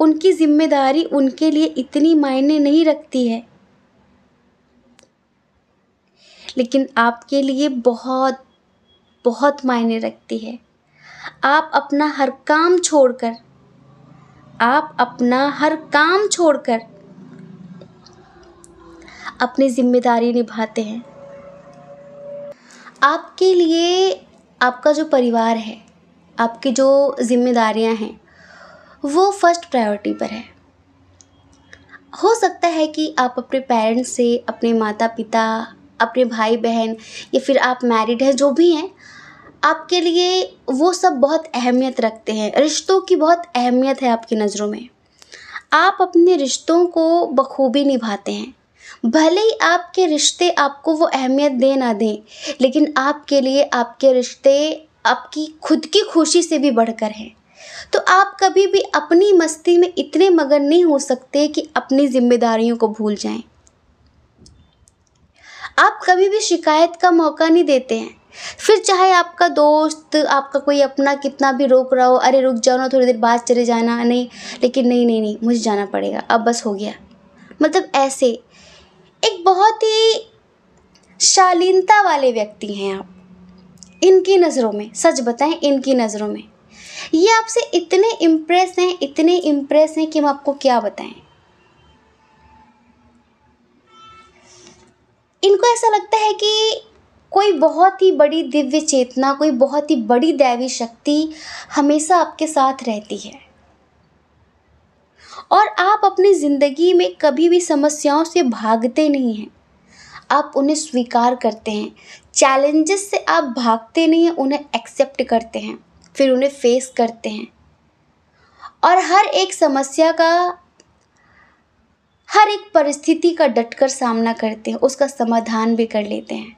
उनकी ज़िम्मेदारी उनके लिए इतनी मायने नहीं रखती है लेकिन आपके लिए बहुत बहुत मायने रखती है आप अपना हर काम छोड़कर आप अपना हर काम छोड़कर अपनी जिम्मेदारी निभाते हैं आपके लिए आपका जो परिवार है आपकी जो जिम्मेदारियां हैं वो फर्स्ट प्रायोरिटी पर है हो सकता है कि आप अपने पेरेंट्स से अपने माता पिता अपने भाई बहन या फिर आप मैरिड हैं जो भी हैं आपके लिए वो सब बहुत अहमियत रखते हैं रिश्तों की बहुत अहमियत है आपकी नज़रों में आप अपने रिश्तों को बखूबी निभाते हैं भले ही आपके रिश्ते आपको वो अहमियत दे ना दें लेकिन आपके लिए आपके रिश्ते आपकी खुद की खुशी से भी बढ़कर हैं तो आप कभी भी अपनी मस्ती में इतने मगन नहीं हो सकते कि अपनी जिम्मेदारियों को भूल जाएं। आप कभी भी शिकायत का मौका नहीं देते हैं फिर चाहे आपका दोस्त आपका कोई अपना कितना भी रोक रहा हो अरे रुक जाओ ना थोड़ी देर बाद चले जाना नहीं लेकिन नहीं नहीं नहीं मुझे जाना पड़ेगा अब बस हो गया मतलब ऐसे एक बहुत ही शालीनता वाले व्यक्ति हैं आप इनकी नज़रों में सच बताएं इनकी नज़रों में ये आपसे इतने इम्प्रेस हैं इतने इम्प्रेस हैं कि हम आपको क्या बताएं इनको ऐसा लगता है कि कोई बहुत ही बड़ी दिव्य चेतना कोई बहुत ही बड़ी दैवी शक्ति हमेशा आपके साथ रहती है और आप अपनी ज़िंदगी में कभी भी समस्याओं से भागते नहीं हैं आप उन्हें स्वीकार करते हैं चैलेंजेस से आप भागते नहीं हैं उन्हें एक्सेप्ट करते हैं फिर उन्हें फेस करते हैं और हर एक समस्या का हर एक परिस्थिति का डटकर सामना करते हैं उसका समाधान भी कर लेते हैं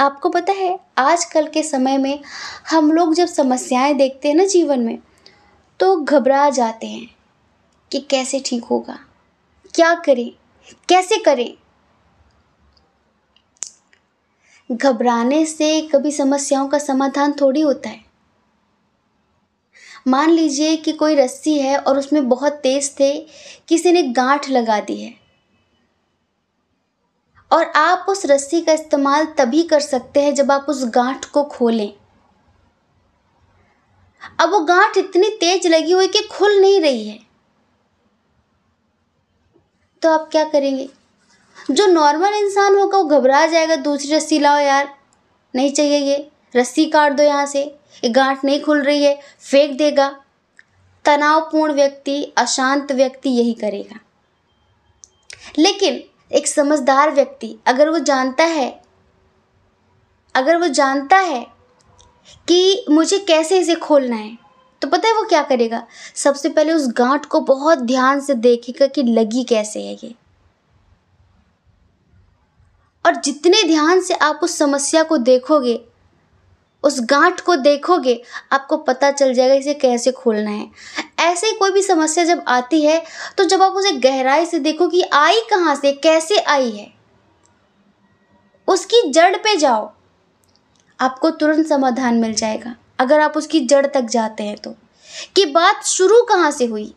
आपको पता है आजकल के समय में हम लोग जब समस्याएं देखते हैं ना जीवन में तो घबरा जाते हैं कि कैसे ठीक होगा क्या करें कैसे करें घबराने से कभी समस्याओं का समाधान थोड़ी होता है मान लीजिए कि कोई रस्सी है और उसमें बहुत तेज थे किसी ने गांठ लगा दी है और आप उस रस्सी का इस्तेमाल तभी कर सकते हैं जब आप उस गांठ को खोलें अब वो गांठ इतनी तेज लगी हुई कि खुल नहीं रही है तो आप क्या करेंगे जो नॉर्मल इंसान होगा वो घबरा जाएगा दूसरी रस्सी लाओ यार नहीं चाहिए ये रस्सी काट दो यहाँ से ये गांठ नहीं खुल रही है फेंक देगा तनावपूर्ण व्यक्ति अशांत व्यक्ति यही करेगा लेकिन एक समझदार व्यक्ति अगर वो जानता है अगर वो जानता है कि मुझे कैसे इसे खोलना है तो पता है वो क्या करेगा सबसे पहले उस गांठ को बहुत ध्यान से देखेगा कि लगी कैसे है ये और जितने ध्यान से आप उस समस्या को देखोगे उस गांठ को देखोगे आपको पता चल जाएगा इसे कैसे खोलना है ऐसे कोई भी समस्या जब आती है तो जब आप उसे गहराई से देखो कि आई कहाँ से कैसे आई है उसकी जड़ पे जाओ आपको तुरंत समाधान मिल जाएगा अगर आप उसकी जड़ तक जाते हैं तो कि बात शुरू कहाँ से हुई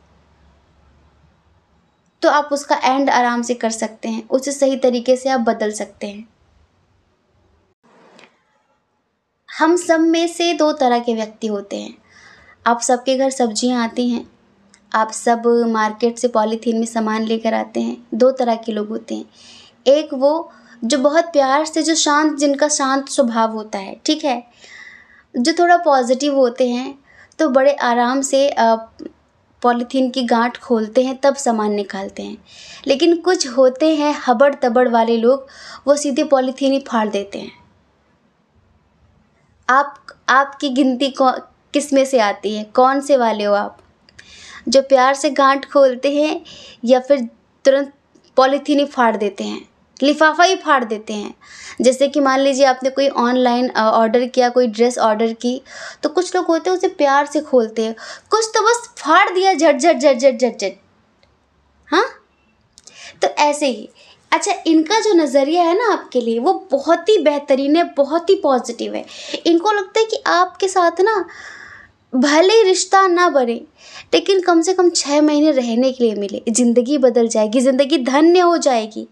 तो आप उसका एंड आराम से कर सकते हैं उसे सही तरीके से आप बदल सकते हैं हम सब में से दो तरह के व्यक्ति होते हैं आप सबके घर सब्जियां आती हैं आप सब मार्केट से पॉलीथीन में सामान लेकर आते हैं दो तरह के लोग होते हैं एक वो जो बहुत प्यार से जो शांत जिनका शांत स्वभाव होता है ठीक है जो थोड़ा पॉजिटिव होते हैं तो बड़े आराम से पॉलीथीन की गांठ खोलते हैं तब सामान निकालते हैं लेकिन कुछ होते हैं हबड़ तबड़ वाले लोग वो सीधे पॉलीथीन ही फाड़ देते हैं आप आपकी गिनती किस में से आती है कौन से वाले हो आप जो प्यार से गांठ खोलते हैं या फिर तुरंत पॉलीथीन ही फाड़ देते हैं लिफाफा ही फाड़ देते हैं जैसे कि मान लीजिए आपने कोई ऑनलाइन ऑर्डर किया कोई ड्रेस ऑर्डर की तो कुछ लोग होते हैं उसे प्यार से खोलते हैं कुछ तो बस फाड़ दिया झट झट झट झट झट झट हाँ तो ऐसे ही अच्छा इनका जो नज़रिया है ना आपके लिए वो बहुत ही बेहतरीन है बहुत ही पॉजिटिव है इनको लगता है कि आपके साथ ना भले ही रिश्ता ना बने लेकिन कम से कम छः महीने रहने के लिए मिले ज़िंदगी बदल जाएगी ज़िंदगी धन्य हो जाएगी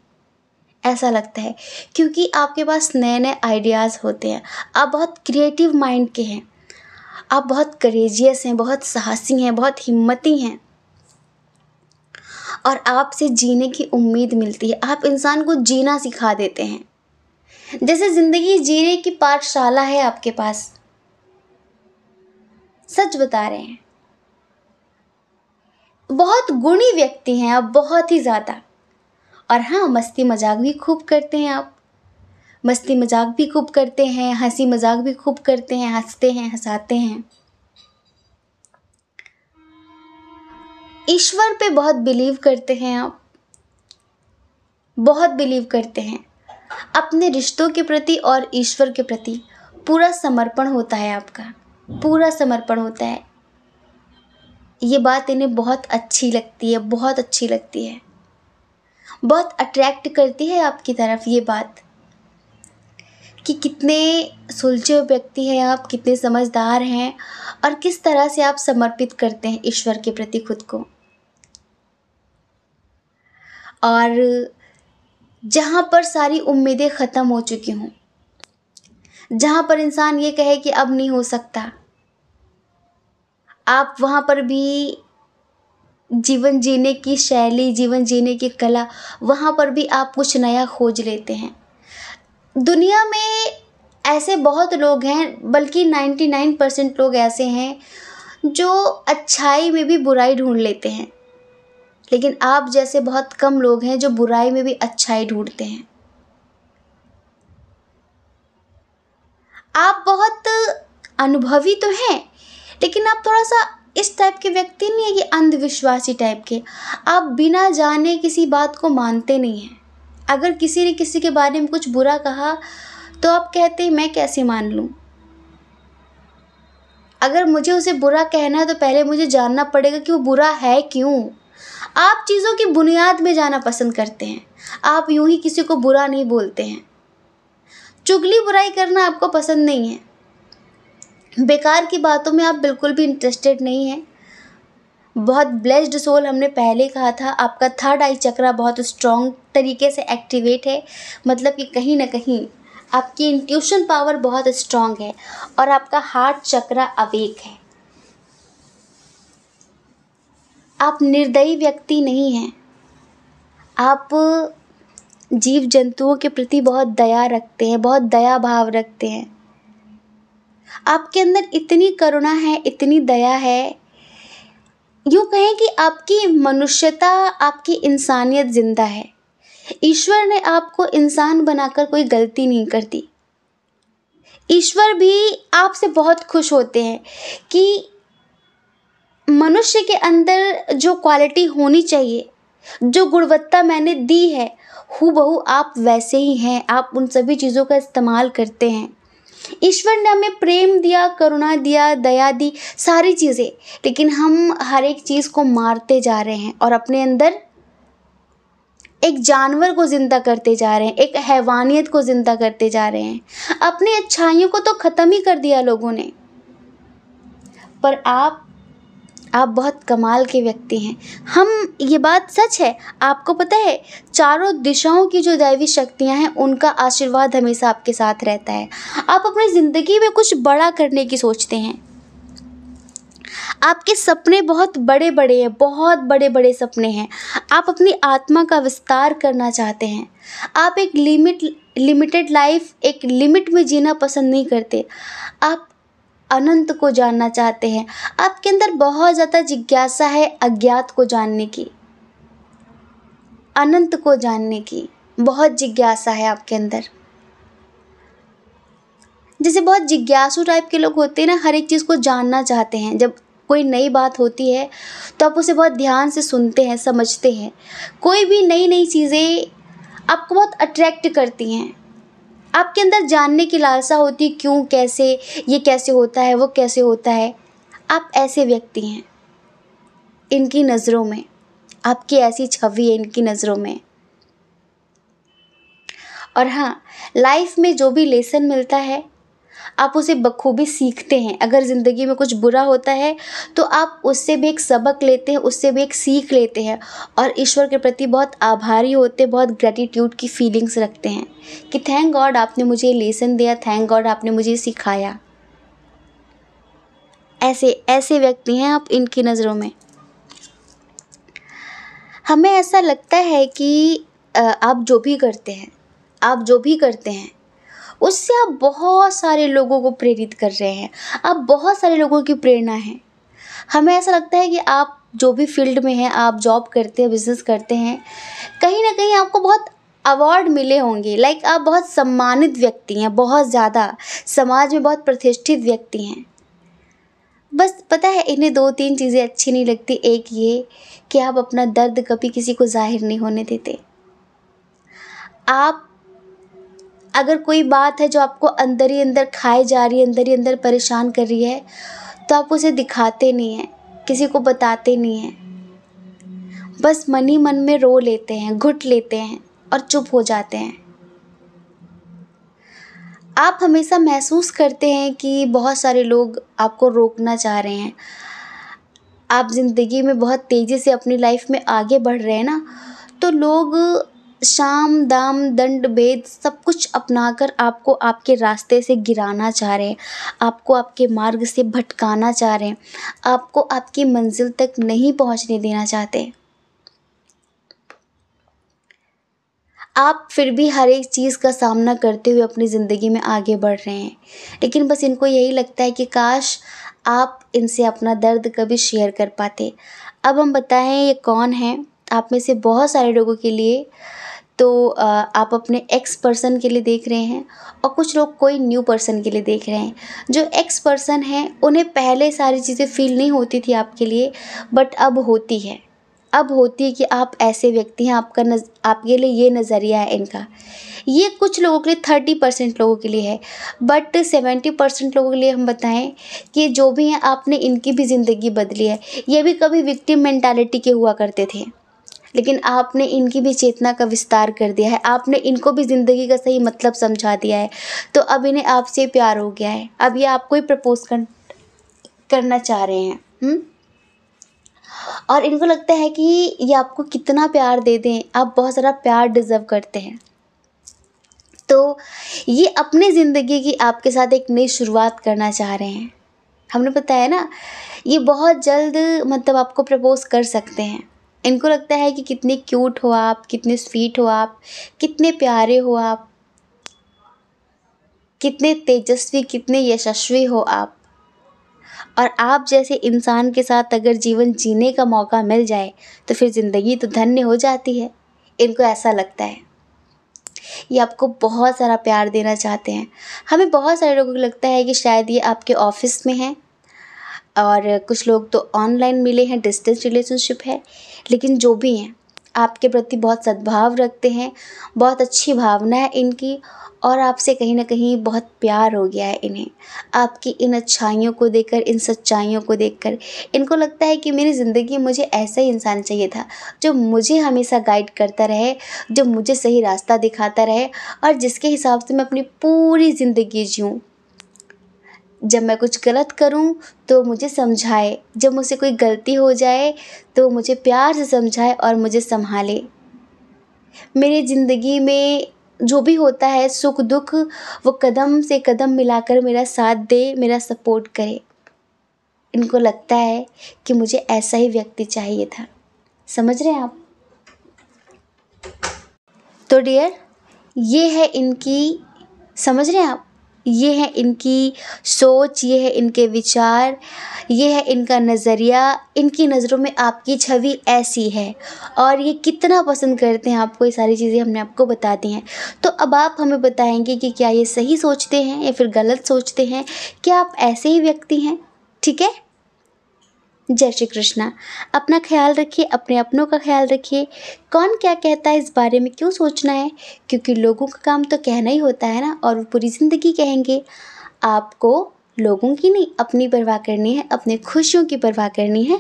ऐसा लगता है क्योंकि आपके पास नए नए आइडियाज़ होते हैं आप बहुत क्रिएटिव माइंड के हैं आप बहुत करेजियस हैं बहुत साहसी हैं बहुत हिम्मती हैं और आपसे जीने की उम्मीद मिलती है आप इंसान को जीना सिखा देते हैं जैसे ज़िंदगी जीने की पाठशाला है आपके पास सच बता रहे हैं बहुत गुणी व्यक्ति हैं आप बहुत ही ज़्यादा और हाँ मस्ती मजाक भी खूब करते हैं आप मस्ती मजाक भी खूब करते हैं हंसी मजाक भी खूब करते हैं हंसते हैं हंसाते हैं ईश्वर पे बहुत बिलीव करते हैं आप बहुत बिलीव करते हैं अपने रिश्तों के प्रति और ईश्वर के प्रति पूरा समर्पण होता है आपका पूरा समर्पण होता है ये बात इन्हें बहुत अच्छी लगती है बहुत अच्छी लगती है बहुत अट्रैक्ट करती है आपकी तरफ ये बात कि कितने सुलझे हुए व्यक्ति हैं आप कितने समझदार हैं और किस तरह से आप समर्पित करते हैं ईश्वर के प्रति खुद को और जहाँ पर सारी उम्मीदें ख़त्म हो चुकी हों जहाँ पर इंसान ये कहे कि अब नहीं हो सकता आप वहाँ पर भी जीवन जीने की शैली जीवन जीने की कला वहाँ पर भी आप कुछ नया खोज लेते हैं दुनिया में ऐसे बहुत लोग हैं बल्कि 99 परसेंट लोग ऐसे हैं जो अच्छाई में भी बुराई ढूंढ लेते हैं लेकिन आप जैसे बहुत कम लोग हैं जो बुराई में भी अच्छाई ढूंढते हैं आप बहुत अनुभवी तो हैं लेकिन आप थोड़ा सा इस टाइप के व्यक्ति नहीं है कि अंधविश्वासी टाइप के आप बिना जाने किसी बात को मानते नहीं हैं अगर किसी ने किसी के बारे में कुछ बुरा कहा तो आप कहते हैं मैं कैसे मान लूँ अगर मुझे उसे बुरा कहना है तो पहले मुझे जानना पड़ेगा कि वो बुरा है क्यों आप चीज़ों की बुनियाद में जाना पसंद करते हैं आप यूं ही किसी को बुरा नहीं बोलते हैं चुगली बुराई करना आपको पसंद नहीं है बेकार की बातों में आप बिल्कुल भी इंटरेस्टेड नहीं हैं बहुत ब्लेस्ड सोल हमने पहले कहा था आपका थर्ड आई चक्रा बहुत स्ट्रॉन्ग तरीके से एक्टिवेट है मतलब कि कहीं ना कहीं आपकी इंट्यूशन पावर बहुत स्ट्रॉन्ग है और आपका हार्ट चक्रा अवेक है आप निर्दयी व्यक्ति नहीं हैं आप जीव जंतुओं के प्रति बहुत दया रखते हैं बहुत दया भाव रखते हैं आपके अंदर इतनी करुणा है इतनी दया है यूँ कहें कि आपकी मनुष्यता आपकी इंसानियत ज़िंदा है ईश्वर ने आपको इंसान बनाकर कोई गलती नहीं कर दी ईश्वर भी आपसे बहुत खुश होते हैं कि मनुष्य के अंदर जो क्वालिटी होनी चाहिए जो गुणवत्ता मैंने दी है हु बहू आप वैसे ही हैं आप उन सभी चीज़ों का इस्तेमाल करते हैं ईश्वर ने हमें प्रेम दिया करुणा दिया दया दी सारी चीज़ें लेकिन हम हर एक चीज़ को मारते जा रहे हैं और अपने अंदर एक जानवर को ज़िंदा करते जा रहे हैं एक हैवानियत को ज़िंदा करते जा रहे हैं अपनी अच्छाइयों को तो ख़त्म ही कर दिया लोगों ने पर आप आप बहुत कमाल के व्यक्ति हैं हम ये बात सच है आपको पता है चारों दिशाओं की जो दैवी शक्तियाँ हैं उनका आशीर्वाद हमेशा आपके साथ रहता है आप अपनी ज़िंदगी में कुछ बड़ा करने की सोचते हैं आपके सपने बहुत बड़े बड़े हैं बहुत बड़े बड़े सपने हैं आप अपनी आत्मा का विस्तार करना चाहते हैं आप एक लिमिट लिमिटेड लाइफ एक लिमिट में जीना पसंद नहीं करते आप अनंत को जानना चाहते हैं आपके अंदर बहुत ज़्यादा जिज्ञासा है अज्ञात को जानने की अनंत को जानने की बहुत जिज्ञासा है आपके अंदर जैसे बहुत जिज्ञासु टाइप के लोग होते हैं ना हर एक चीज़ को जानना चाहते हैं जब कोई नई बात होती है तो आप उसे बहुत ध्यान से सुनते हैं समझते हैं कोई भी नई नई चीज़ें आपको बहुत अट्रैक्ट करती हैं आपके अंदर जानने की लालसा होती है क्यों कैसे ये कैसे होता है वो कैसे होता है आप ऐसे व्यक्ति हैं इनकी नज़रों में आपकी ऐसी छवि है इनकी नज़रों में और हाँ लाइफ में जो भी लेसन मिलता है आप उसे बखूबी सीखते हैं अगर ज़िंदगी में कुछ बुरा होता है तो आप उससे भी एक सबक लेते हैं उससे भी एक सीख लेते हैं और ईश्वर के प्रति बहुत आभारी होते हैं बहुत ग्रेटिट्यूड की फीलिंग्स रखते हैं कि थैंक गॉड आपने मुझे ये लेसन दिया थैंक गॉड आपने मुझे सिखाया ऐसे ऐसे व्यक्ति हैं आप इनकी नज़रों में हमें ऐसा लगता है कि आप जो भी करते हैं आप जो भी करते हैं उससे आप बहुत सारे लोगों को प्रेरित कर रहे हैं आप बहुत सारे लोगों की प्रेरणा हैं हमें ऐसा लगता है कि आप जो भी फील्ड में हैं आप जॉब करते हैं बिजनेस करते हैं कहीं ना कहीं आपको बहुत अवार्ड मिले होंगे लाइक आप बहुत सम्मानित व्यक्ति हैं बहुत ज़्यादा समाज में बहुत प्रतिष्ठित व्यक्ति हैं बस पता है इन्हें दो तीन चीज़ें अच्छी नहीं लगती एक ये कि आप अपना दर्द कभी किसी को जाहिर नहीं होने देते आप अगर कोई बात है जो आपको अंदर ही अंदर खाए जा रही है अंदर ही अंदर परेशान कर रही है तो आप उसे दिखाते नहीं हैं किसी को बताते नहीं हैं बस मन ही मन में रो लेते हैं घुट लेते हैं और चुप हो जाते हैं आप हमेशा महसूस करते हैं कि बहुत सारे लोग आपको रोकना चाह रहे हैं आप ज़िंदगी में बहुत तेज़ी से अपनी लाइफ में आगे बढ़ रहे हैं ना तो लोग शाम दाम दंड भेद सब कुछ अपना कर आपको आपके रास्ते से गिराना चाह रहे हैं आपको आपके मार्ग से भटकाना चाह रहे हैं आपको आपकी मंजिल तक नहीं पहुंचने देना चाहते आप फिर भी हर एक चीज़ का सामना करते हुए अपनी ज़िंदगी में आगे बढ़ रहे हैं लेकिन बस इनको यही लगता है कि काश आप इनसे अपना दर्द कभी शेयर कर पाते अब हम बताएं ये कौन है आप में से बहुत सारे लोगों के लिए तो आप अपने एक्स पर्सन के लिए देख रहे हैं और कुछ लोग कोई न्यू पर्सन के लिए देख रहे हैं जो एक्स पर्सन हैं उन्हें पहले सारी चीज़ें फील नहीं होती थी आपके लिए बट अब होती है अब होती है कि आप ऐसे व्यक्ति हैं आपका नज आपके लिए ये नज़रिया है इनका ये कुछ लोगों के लिए थर्टी परसेंट लोगों के लिए है बट सेवेंटी परसेंट लोगों के लिए हम बताएं कि जो भी हैं आपने इनकी भी ज़िंदगी बदली है ये भी कभी विक्टिम मेंटालिटी के हुआ करते थे लेकिन आपने इनकी भी चेतना का विस्तार कर दिया है आपने इनको भी ज़िंदगी का सही मतलब समझा दिया है तो अब इन्हें आपसे प्यार हो गया है अब ये आपको ही प्रपोज कर करना चाह रहे हैं हुँ? हम्म? और इनको लगता है कि ये आपको कितना प्यार दे दें आप बहुत सारा प्यार डिज़र्व करते हैं तो ये अपने ज़िंदगी की आपके साथ एक नई शुरुआत करना चाह रहे हैं हमने बताया ना ये बहुत जल्द मतलब आपको प्रपोज कर सकते हैं इनको लगता है कि कितने क्यूट हो आप कितने स्वीट हो आप कितने प्यारे हो आप कितने तेजस्वी कितने यशस्वी हो आप और आप जैसे इंसान के साथ अगर जीवन जीने का मौका मिल जाए तो फिर ज़िंदगी तो धन्य हो जाती है इनको ऐसा लगता है ये आपको बहुत सारा प्यार देना चाहते हैं हमें बहुत सारे लोगों को लगता है कि शायद ये आपके ऑफिस में हैं और कुछ लोग तो ऑनलाइन मिले हैं डिस्टेंस रिलेशनशिप है लेकिन जो भी हैं आपके प्रति बहुत सद्भाव रखते हैं बहुत अच्छी भावना है इनकी और आपसे कहीं ना कहीं बहुत प्यार हो गया है इन्हें आपकी इन अच्छाइयों को देखकर इन सच्चाइयों को देखकर इनको लगता है कि मेरी ज़िंदगी में मुझे ऐसा ही इंसान चाहिए था जो मुझे हमेशा गाइड करता रहे जो मुझे सही रास्ता दिखाता रहे और जिसके हिसाब से मैं अपनी पूरी ज़िंदगी जीऊँ जब मैं कुछ गलत करूँ तो मुझे समझाए जब मुझसे कोई गलती हो जाए तो मुझे प्यार से समझाए और मुझे संभाले मेरी ज़िंदगी में जो भी होता है सुख दुख वो कदम से कदम मिलाकर मेरा साथ दे मेरा सपोर्ट करे इनको लगता है कि मुझे ऐसा ही व्यक्ति चाहिए था समझ रहे हैं आप तो डियर ये है इनकी समझ रहे हैं आप ये है इनकी सोच ये है इनके विचार ये है इनका नज़रिया इनकी नज़रों में आपकी छवि ऐसी है और ये कितना पसंद करते हैं आपको ये सारी चीज़ें हमने आपको बता दी हैं तो अब आप हमें बताएंगे कि क्या ये सही सोचते हैं या फिर गलत सोचते हैं क्या आप ऐसे ही व्यक्ति हैं ठीक है जय श्री कृष्णा अपना ख्याल रखिए अपने अपनों का ख्याल रखिए कौन क्या कहता है इस बारे में क्यों सोचना है क्योंकि लोगों का काम तो कहना ही होता है ना और वो पूरी ज़िंदगी कहेंगे आपको लोगों की नहीं अपनी परवाह करनी है अपने खुशियों की परवाह करनी है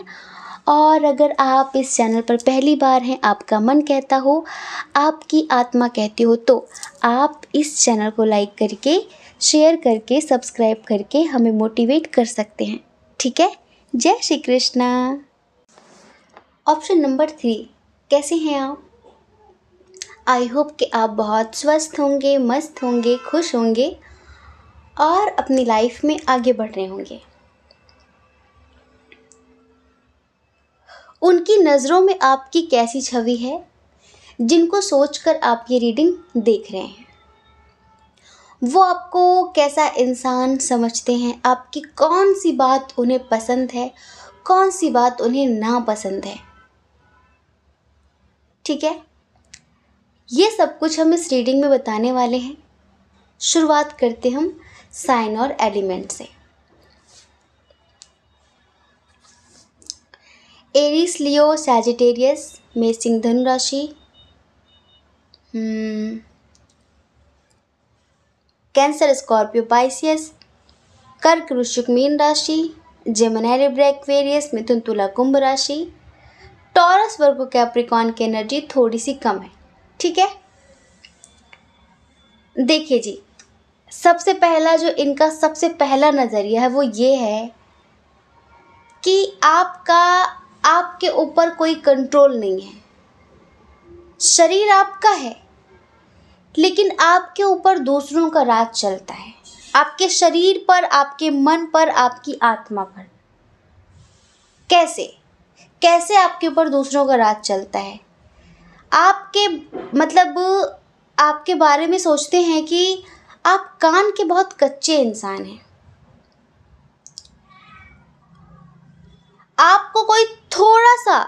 और अगर आप इस चैनल पर पहली बार हैं आपका मन कहता हो आपकी आत्मा कहती हो तो आप इस चैनल को लाइक करके शेयर करके सब्सक्राइब करके हमें मोटिवेट कर सकते हैं ठीक है जय Shri Krishna option number three कैसे हैं आप आई होप कि आप बहुत स्वस्थ होंगे मस्त होंगे खुश होंगे और अपनी लाइफ में आगे बढ़ रहे होंगे उनकी नज़रों में आपकी कैसी छवि है जिनको सोचकर आप ये रीडिंग देख रहे हैं वो आपको कैसा इंसान समझते हैं आपकी कौन सी बात उन्हें पसंद है कौन सी बात उन्हें ना पसंद है ठीक है ये सब कुछ हम इस रीडिंग में बताने वाले हैं शुरुआत करते हम साइन और एलिमेंट से एरिस लियो सैजिटेरियस मेसिंग धनु राशि hmm. कैंसर स्कॉर्पियो पाइसियस कर्क ऋषिक मीन राशि जेमनारी ब्रैक मिथुन तुला कुंभ राशि टॉरस वर्ग कैप्रिकॉन की एनर्जी थोड़ी सी कम है ठीक है देखिए जी सबसे पहला जो इनका सबसे पहला नज़रिया है वो ये है कि आपका आपके ऊपर कोई कंट्रोल नहीं है शरीर आपका है लेकिन आपके ऊपर दूसरों का राज चलता है आपके शरीर पर आपके मन पर आपकी आत्मा पर कैसे कैसे आपके ऊपर दूसरों का राज चलता है आपके मतलब आपके बारे में सोचते हैं कि आप कान के बहुत कच्चे इंसान हैं आपको कोई थोड़ा सा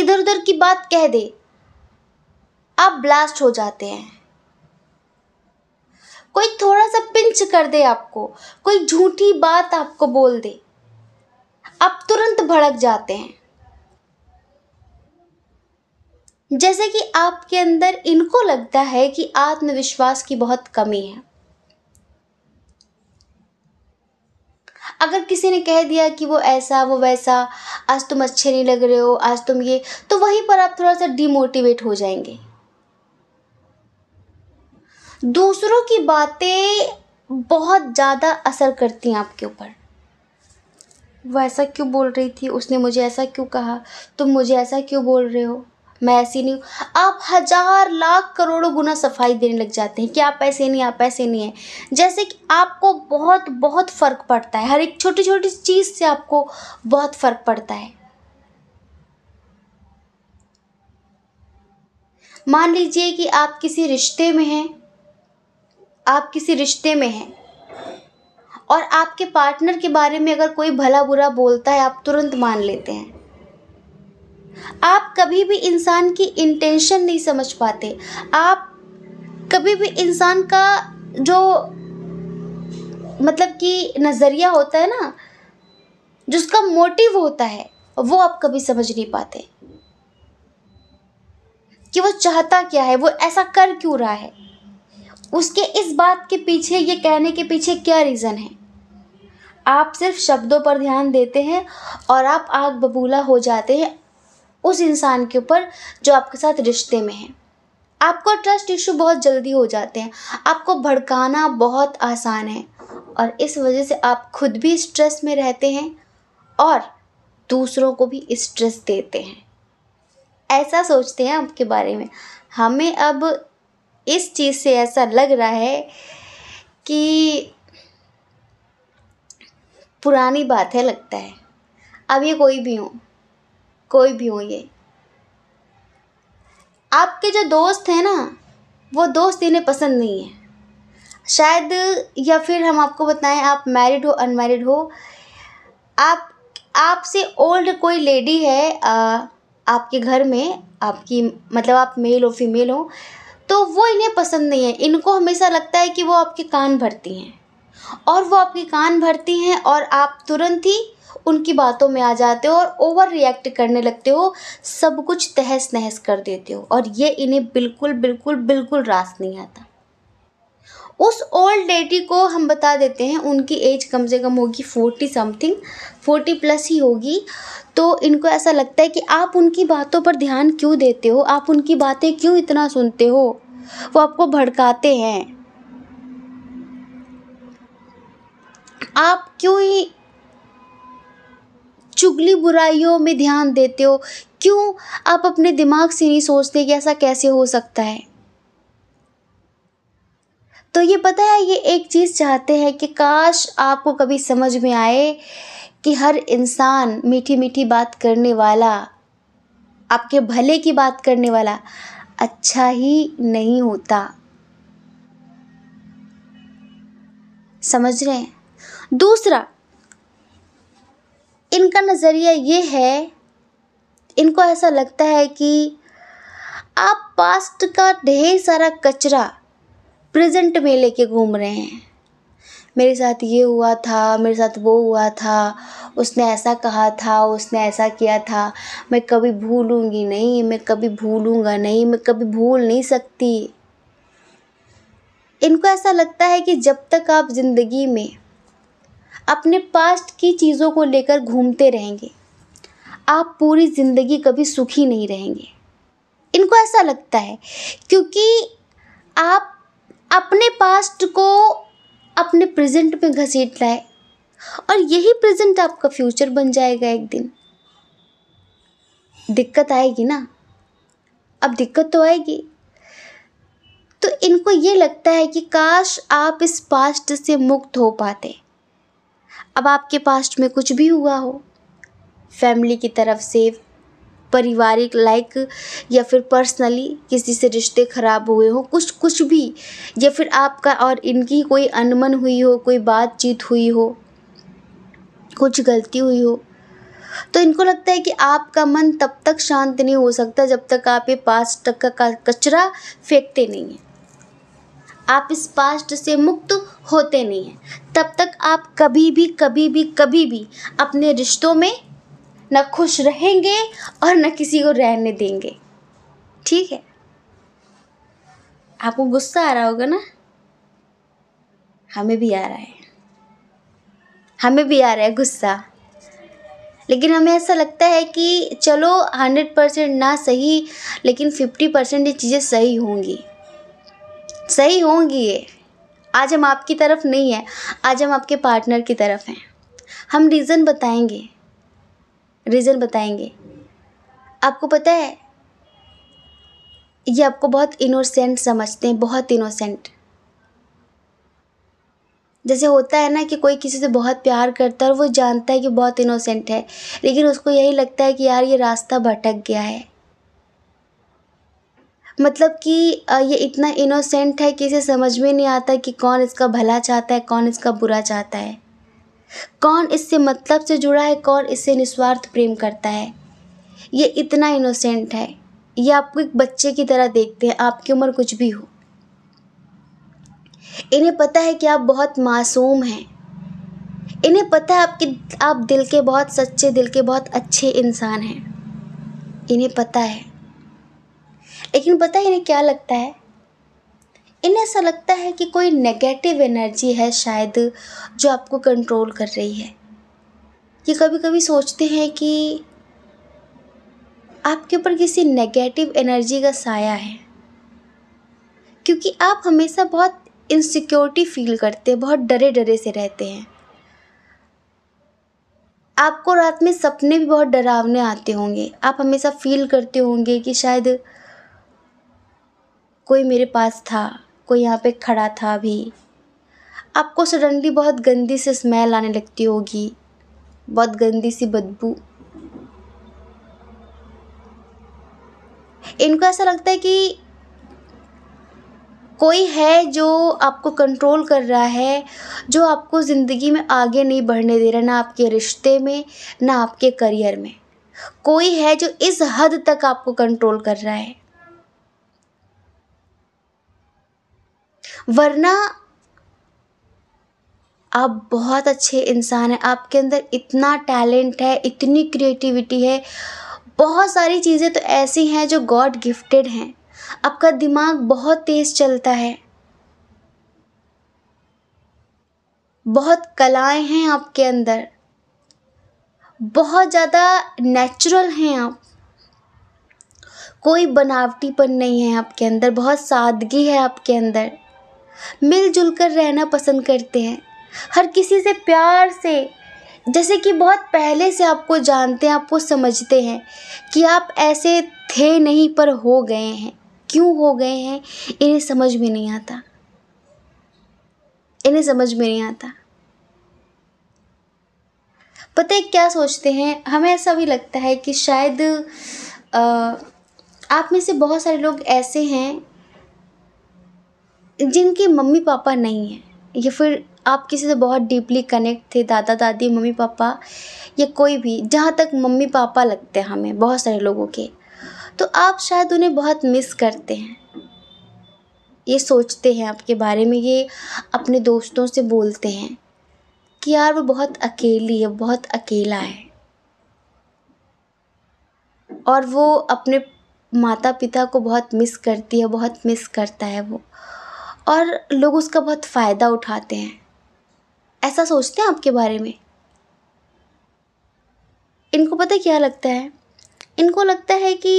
इधर उधर की बात कह दे आप ब्लास्ट हो जाते हैं कोई थोड़ा सा पिंच कर दे आपको कोई झूठी बात आपको बोल दे आप तुरंत भड़क जाते हैं जैसे कि आपके अंदर इनको लगता है कि आत्मविश्वास की बहुत कमी है अगर किसी ने कह दिया कि वो ऐसा वो वैसा आज तुम अच्छे नहीं लग रहे हो आज तुम ये तो वहीं पर आप थोड़ा सा डिमोटिवेट हो जाएंगे दूसरों की बातें बहुत ज़्यादा असर करती हैं आपके ऊपर वो ऐसा क्यों बोल रही थी उसने मुझे ऐसा क्यों कहा तुम मुझे ऐसा क्यों बोल रहे हो मैं ऐसी नहीं हूँ आप हज़ार लाख करोड़ों गुना सफाई देने लग जाते हैं कि आप ऐसे नहीं आप ऐसे नहीं हैं जैसे कि आपको बहुत बहुत फ़र्क पड़ता है हर एक छोटी छोटी चीज़ से आपको बहुत फ़र्क पड़ता है मान लीजिए कि आप किसी रिश्ते में हैं आप किसी रिश्ते में हैं और आपके पार्टनर के बारे में अगर कोई भला बुरा बोलता है आप तुरंत मान लेते हैं आप कभी भी इंसान की इंटेंशन नहीं समझ पाते आप कभी भी इंसान का जो मतलब कि नज़रिया होता है ना जिसका मोटिव होता है वो आप कभी समझ नहीं पाते कि वो चाहता क्या है वो ऐसा कर क्यों रहा है उसके इस बात के पीछे ये कहने के पीछे क्या रीज़न है आप सिर्फ शब्दों पर ध्यान देते हैं और आप आग बबूला हो जाते हैं उस इंसान के ऊपर जो आपके साथ रिश्ते में है आपको ट्रस्ट इशू बहुत जल्दी हो जाते हैं आपको भड़काना बहुत आसान है और इस वजह से आप खुद भी स्ट्रेस में रहते हैं और दूसरों को भी स्ट्रेस देते हैं ऐसा सोचते हैं आपके बारे में हमें अब इस चीज़ से ऐसा लग रहा है कि पुरानी बात है लगता है अब ये कोई भी हो कोई भी हो ये आपके जो दोस्त हैं ना वो दोस्त इन्हें पसंद नहीं है शायद या फिर हम आपको बताएं आप मैरिड हो अनमैरिड हो आप आपसे ओल्ड कोई लेडी है आ, आपके घर में आपकी मतलब आप मेल हो फीमेल हो तो वो इन्हें पसंद नहीं है इनको हमेशा लगता है कि वो आपके कान भरती हैं और वो आपके कान भरती हैं और आप तुरंत ही उनकी बातों में आ जाते हो और ओवर रिएक्ट करने लगते हो सब कुछ तहस नहस कर देते हो और ये इन्हें बिल्कुल बिल्कुल बिल्कुल रास नहीं आता उस ओल्ड लेडी को हम बता देते हैं उनकी एज कम से कम होगी फोर्टी समथिंग फोर्टी प्लस ही होगी तो इनको ऐसा लगता है कि आप उनकी बातों पर ध्यान क्यों देते हो आप उनकी बातें क्यों इतना सुनते हो वो आपको भड़काते हैं आप क्यों ही चुगली बुराइयों में ध्यान देते हो क्यों आप अपने दिमाग से नहीं सोचते कि ऐसा कैसे हो सकता है तो ये पता है ये एक चीज़ चाहते हैं कि काश आपको कभी समझ में आए कि हर इंसान मीठी मीठी बात करने वाला आपके भले की बात करने वाला अच्छा ही नहीं होता समझ रहे हैं दूसरा इनका नज़रिया ये है इनको ऐसा लगता है कि आप पास्ट का ढेर सारा कचरा प्रेजेंट में लेके घूम रहे हैं मेरे साथ ये हुआ था मेरे साथ वो हुआ था उसने ऐसा कहा था उसने ऐसा किया था मैं कभी भूलूँगी नहीं मैं कभी भूलूँगा नहीं मैं कभी भूल नहीं सकती इनको ऐसा लगता है कि जब तक आप ज़िंदगी में अपने पास्ट की चीज़ों को लेकर घूमते रहेंगे आप पूरी ज़िंदगी कभी सुखी नहीं रहेंगे इनको ऐसा लगता है क्योंकि आप अपने पास्ट को अपने प्रेजेंट में घसीट लाए और यही प्रेजेंट आपका फ्यूचर बन जाएगा एक दिन दिक्कत आएगी ना अब दिक्कत तो आएगी तो इनको ये लगता है कि काश आप इस पास्ट से मुक्त हो पाते अब आपके पास्ट में कुछ भी हुआ हो फैमिली की तरफ से पारिवारिक लाइक या फिर पर्सनली किसी से रिश्ते खराब हुए हों कुछ कुछ भी या फिर आपका और इनकी कोई अनमन हुई हो कोई बातचीत हुई हो कुछ गलती हुई हो तो इनको लगता है कि आपका मन तब तक शांत नहीं हो सकता जब तक आप ये पास्ट तक का कचरा फेंकते नहीं हैं आप इस पास्ट से मुक्त होते नहीं हैं तब तक आप कभी भी कभी भी कभी भी अपने रिश्तों में ना खुश रहेंगे और ना किसी को रहने देंगे ठीक है आपको गुस्सा आ रहा होगा ना हमें भी आ रहा है हमें भी आ रहा है गुस्सा लेकिन हमें ऐसा लगता है कि चलो हंड्रेड परसेंट ना सही लेकिन फिफ्टी परसेंट ये चीज़ें सही होंगी सही होंगी ये आज हम आपकी तरफ नहीं है आज हम आपके पार्टनर की तरफ हैं हम रीज़न बताएंगे रीज़न बताएंगे आपको पता है ये आपको बहुत इनोसेंट समझते हैं बहुत इनोसेंट जैसे होता है ना कि कोई किसी से बहुत प्यार करता है और वो जानता है कि बहुत इनोसेंट है लेकिन उसको यही लगता है कि यार ये रास्ता भटक गया है मतलब कि ये इतना इनोसेंट है कि इसे समझ में नहीं आता कि कौन इसका भला चाहता है कौन इसका बुरा चाहता है कौन इससे मतलब से जुड़ा है कौन इससे निस्वार्थ प्रेम करता है ये इतना इनोसेंट है ये आपको एक बच्चे की तरह देखते हैं आपकी उम्र कुछ भी हो इन्हें पता है कि आप बहुत मासूम हैं इन्हें पता है आपकी आप दिल के बहुत सच्चे दिल के बहुत अच्छे इंसान हैं इन्हें पता है लेकिन पता है इन्हें क्या लगता है इन्हें ऐसा लगता है कि कोई नेगेटिव एनर्जी है शायद जो आपको कंट्रोल कर रही है ये कभी कभी सोचते हैं कि आपके ऊपर किसी नेगेटिव एनर्जी का साया है क्योंकि आप हमेशा बहुत इनसिक्योरिटी फील करते हैं बहुत डरे डरे से रहते हैं आपको रात में सपने भी बहुत डरावने आते होंगे आप हमेशा फील करते होंगे कि शायद कोई मेरे पास था कोई यहाँ पे खड़ा था अभी आपको सडनली बहुत गंदी सी स्मेल आने लगती होगी बहुत गंदी सी बदबू इनको ऐसा लगता है कि कोई है जो आपको कंट्रोल कर रहा है जो आपको ज़िंदगी में आगे नहीं बढ़ने दे रहा ना आपके रिश्ते में ना आपके करियर में कोई है जो इस हद तक आपको कंट्रोल कर रहा है वरना आप बहुत अच्छे इंसान हैं आपके अंदर इतना टैलेंट है इतनी क्रिएटिविटी है बहुत सारी चीज़ें तो ऐसी हैं जो गॉड गिफ्टेड हैं आपका दिमाग बहुत तेज़ चलता है बहुत कलाएं हैं आपके अंदर बहुत ज़्यादा नेचुरल हैं आप कोई बनावटीपन नहीं है आपके अंदर बहुत सादगी है आपके अंदर मिलजुल कर रहना पसंद करते हैं हर किसी से प्यार से जैसे कि बहुत पहले से आपको जानते हैं आपको समझते हैं कि आप ऐसे थे नहीं पर हो गए हैं क्यों हो गए हैं इन्हें समझ में नहीं आता इन्हें समझ में नहीं आता पता है क्या सोचते हैं हमें ऐसा भी लगता है कि शायद आ, आप में से बहुत सारे लोग ऐसे हैं जिनके मम्मी पापा नहीं हैं या फिर आप किसी से बहुत डीपली कनेक्ट थे दादा दादी मम्मी पापा या कोई भी जहाँ तक मम्मी पापा लगते हैं हमें बहुत सारे लोगों के तो आप शायद उन्हें बहुत मिस करते हैं ये सोचते हैं आपके बारे में ये अपने दोस्तों से बोलते हैं कि यार वो बहुत अकेली है बहुत अकेला है और वो अपने माता पिता को बहुत मिस करती है बहुत मिस करता है वो और लोग उसका बहुत फ़ायदा उठाते हैं ऐसा सोचते हैं आपके बारे में इनको पता क्या लगता है इनको लगता है कि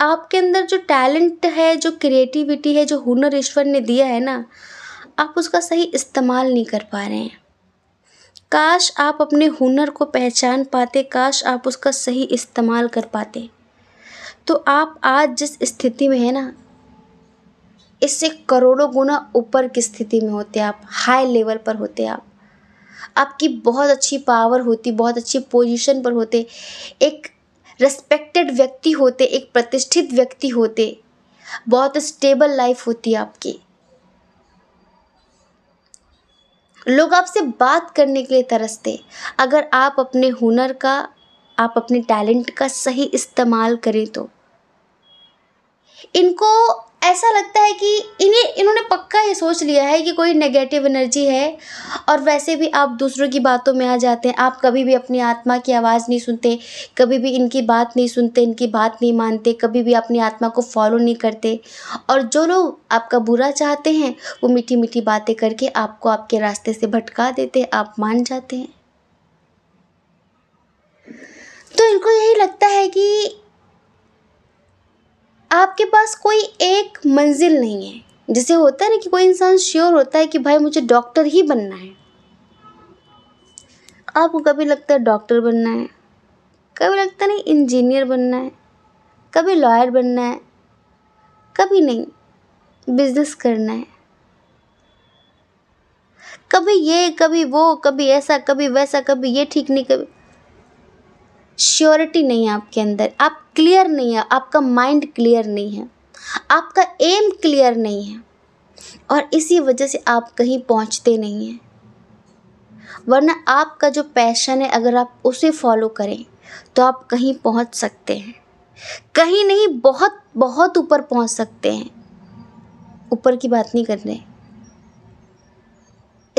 आपके अंदर जो टैलेंट है जो क्रिएटिविटी है जो हुनर ईश्वर ने दिया है ना आप उसका सही इस्तेमाल नहीं कर पा रहे हैं काश आप अपने हुनर को पहचान पाते काश आप उसका सही इस्तेमाल कर पाते तो आप आज जिस स्थिति में है ना इससे करोड़ों गुना ऊपर की स्थिति में होते आप हाई लेवल पर होते आप आपकी बहुत अच्छी पावर होती बहुत अच्छी पोजीशन पर होते एक रेस्पेक्टेड व्यक्ति होते एक प्रतिष्ठित व्यक्ति होते बहुत स्टेबल लाइफ होती आपकी लोग आपसे बात करने के लिए तरसते अगर आप अपने हुनर का आप अपने टैलेंट का सही इस्तेमाल करें तो इनको ऐसा लगता है कि इन्हें इन्होंने पक्का ये सोच लिया है कि कोई नेगेटिव एनर्जी है और वैसे भी आप दूसरों की बातों में आ जाते हैं आप कभी भी अपनी आत्मा की आवाज़ नहीं सुनते कभी भी इनकी बात नहीं सुनते इनकी बात नहीं मानते कभी भी अपनी आत्मा को फॉलो नहीं करते और जो लोग आपका बुरा चाहते हैं वो मीठी मीठी बातें करके आपको आपके रास्ते से भटका देते हैं आप मान जाते हैं तो इनको यही लगता है कि आपके पास कोई एक मंजिल नहीं है जिसे होता है ना कि कोई इंसान श्योर होता है कि भाई मुझे डॉक्टर ही बनना है आपको कभी लगता है डॉक्टर बनना है कभी लगता नहीं इंजीनियर बनना है कभी लॉयर बनना है कभी नहीं बिजनेस करना है कभी ये कभी वो कभी ऐसा कभी वैसा कभी ये ठीक नहीं कभी श्योरिटी नहीं है आपके अंदर आप क्लियर नहीं है आपका माइंड क्लियर नहीं है आपका एम क्लियर नहीं है और इसी वजह से आप कहीं पहुंचते नहीं हैं वरना आपका जो पैशन है अगर आप उसे फॉलो करें तो आप कहीं पहुंच सकते हैं कहीं नहीं बहुत बहुत ऊपर पहुंच सकते हैं ऊपर की बात नहीं कर रहे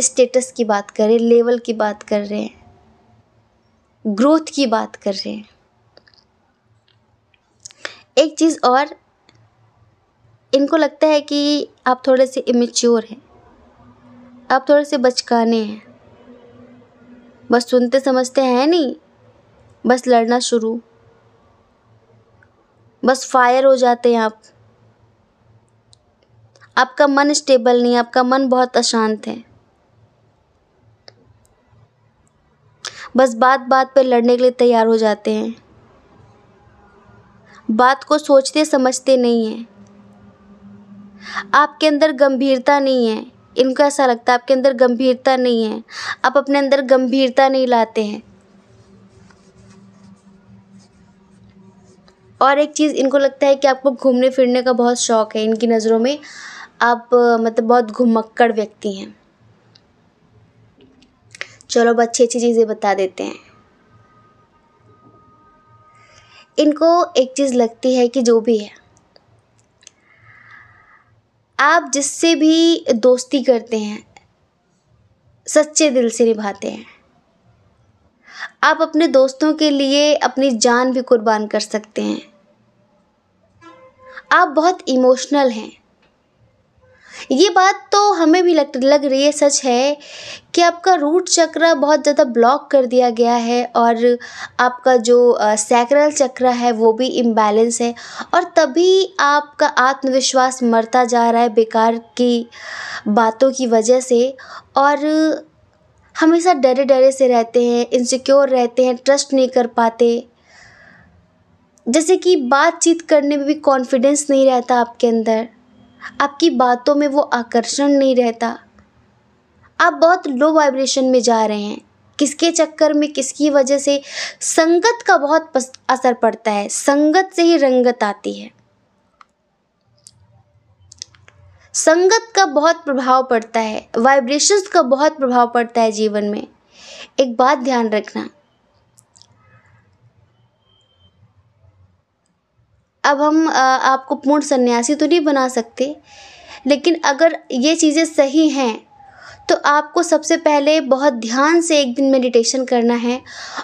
स्टेटस की बात कर रहे लेवल की बात कर रहे हैं ग्रोथ की बात कर रहे हैं एक चीज़ और इनको लगता है कि आप थोड़े से इमेच्योर हैं आप थोड़े से बचकाने हैं बस सुनते समझते हैं नहीं बस लड़ना शुरू बस फायर हो जाते हैं आप आपका मन स्टेबल नहीं आपका मन बहुत अशांत है बस बात बात पर लड़ने के लिए तैयार हो जाते हैं बात को सोचते समझते नहीं हैं आपके अंदर गंभीरता नहीं है इनको ऐसा लगता है आपके अंदर गंभीरता नहीं है आप अपने अंदर गंभीरता नहीं लाते हैं और एक चीज़ इनको लगता है कि आपको घूमने फिरने का बहुत शौक़ है इनकी नज़रों में आप मतलब बहुत घुमक्कड़ व्यक्ति हैं चलो अब अच्छी अच्छी चीज़ें बता देते हैं इनको एक चीज़ लगती है कि जो भी है आप जिससे भी दोस्ती करते हैं सच्चे दिल से निभाते हैं आप अपने दोस्तों के लिए अपनी जान भी कुर्बान कर सकते हैं आप बहुत इमोशनल हैं ये बात तो हमें भी लग लग रही है सच है कि आपका रूट चक्र बहुत ज़्यादा ब्लॉक कर दिया गया है और आपका जो सैक्रल चक्र है वो भी इम्बैलेंस है और तभी आपका आत्मविश्वास मरता जा रहा है बेकार की बातों की वजह से और हमेशा डरे डरे से रहते हैं इनसिक्योर रहते हैं ट्रस्ट नहीं कर पाते जैसे कि बातचीत करने में भी कॉन्फिडेंस नहीं रहता आपके अंदर आपकी बातों में वो आकर्षण नहीं रहता आप बहुत लो वाइब्रेशन में जा रहे हैं किसके चक्कर में किसकी वजह से संगत का बहुत असर पड़ता है संगत से ही रंगत आती है संगत का बहुत प्रभाव पड़ता है वाइब्रेशंस का बहुत प्रभाव पड़ता है जीवन में एक बात ध्यान रखना अब हम आपको पूर्ण सन्यासी तो नहीं बना सकते लेकिन अगर ये चीज़ें सही हैं तो आपको सबसे पहले बहुत ध्यान से एक दिन मेडिटेशन करना है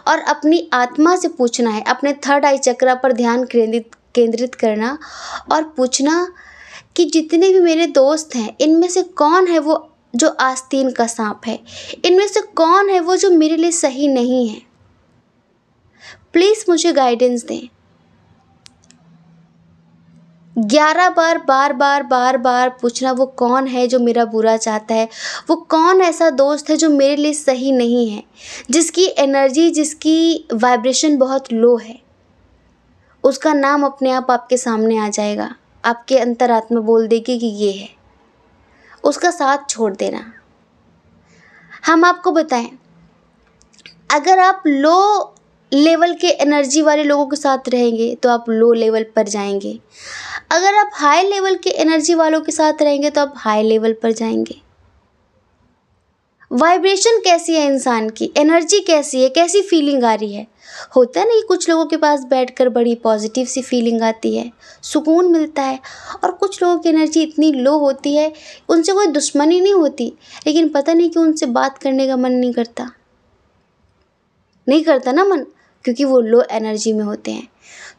और अपनी आत्मा से पूछना है अपने थर्ड आई चक्रा पर ध्यान केंद्रित केंद्रित करना और पूछना कि जितने भी मेरे दोस्त हैं इनमें से कौन है वो जो आस्तीन का सांप है इनमें से कौन है वो जो मेरे लिए सही नहीं है प्लीज़ मुझे गाइडेंस दें ग्यारह बार बार बार बार बार पूछना वो कौन है जो मेरा बुरा चाहता है वो कौन ऐसा दोस्त है जो मेरे लिए सही नहीं है जिसकी एनर्जी जिसकी वाइब्रेशन बहुत लो है उसका नाम अपने आप आपके सामने आ जाएगा आपके अंतरात्मा बोल देगी कि ये है उसका साथ छोड़ देना हम आपको बताएं अगर आप लो लेवल के एनर्जी वाले लोगों के साथ रहेंगे तो आप लो लेवल पर जाएंगे अगर आप हाई लेवल के एनर्जी वालों के साथ रहेंगे तो आप हाई लेवल पर जाएंगे वाइब्रेशन कैसी है इंसान की एनर्जी कैसी है कैसी फीलिंग आ रही है होता नहीं कुछ लोगों के पास बैठकर बड़ी पॉजिटिव सी फीलिंग आती है सुकून मिलता है और कुछ लोगों की एनर्जी इतनी लो होती है उनसे कोई दुश्मनी नहीं होती लेकिन पता नहीं कि उनसे बात करने का मन नहीं करता नहीं करता ना मन क्योंकि वो लो एनर्जी में होते हैं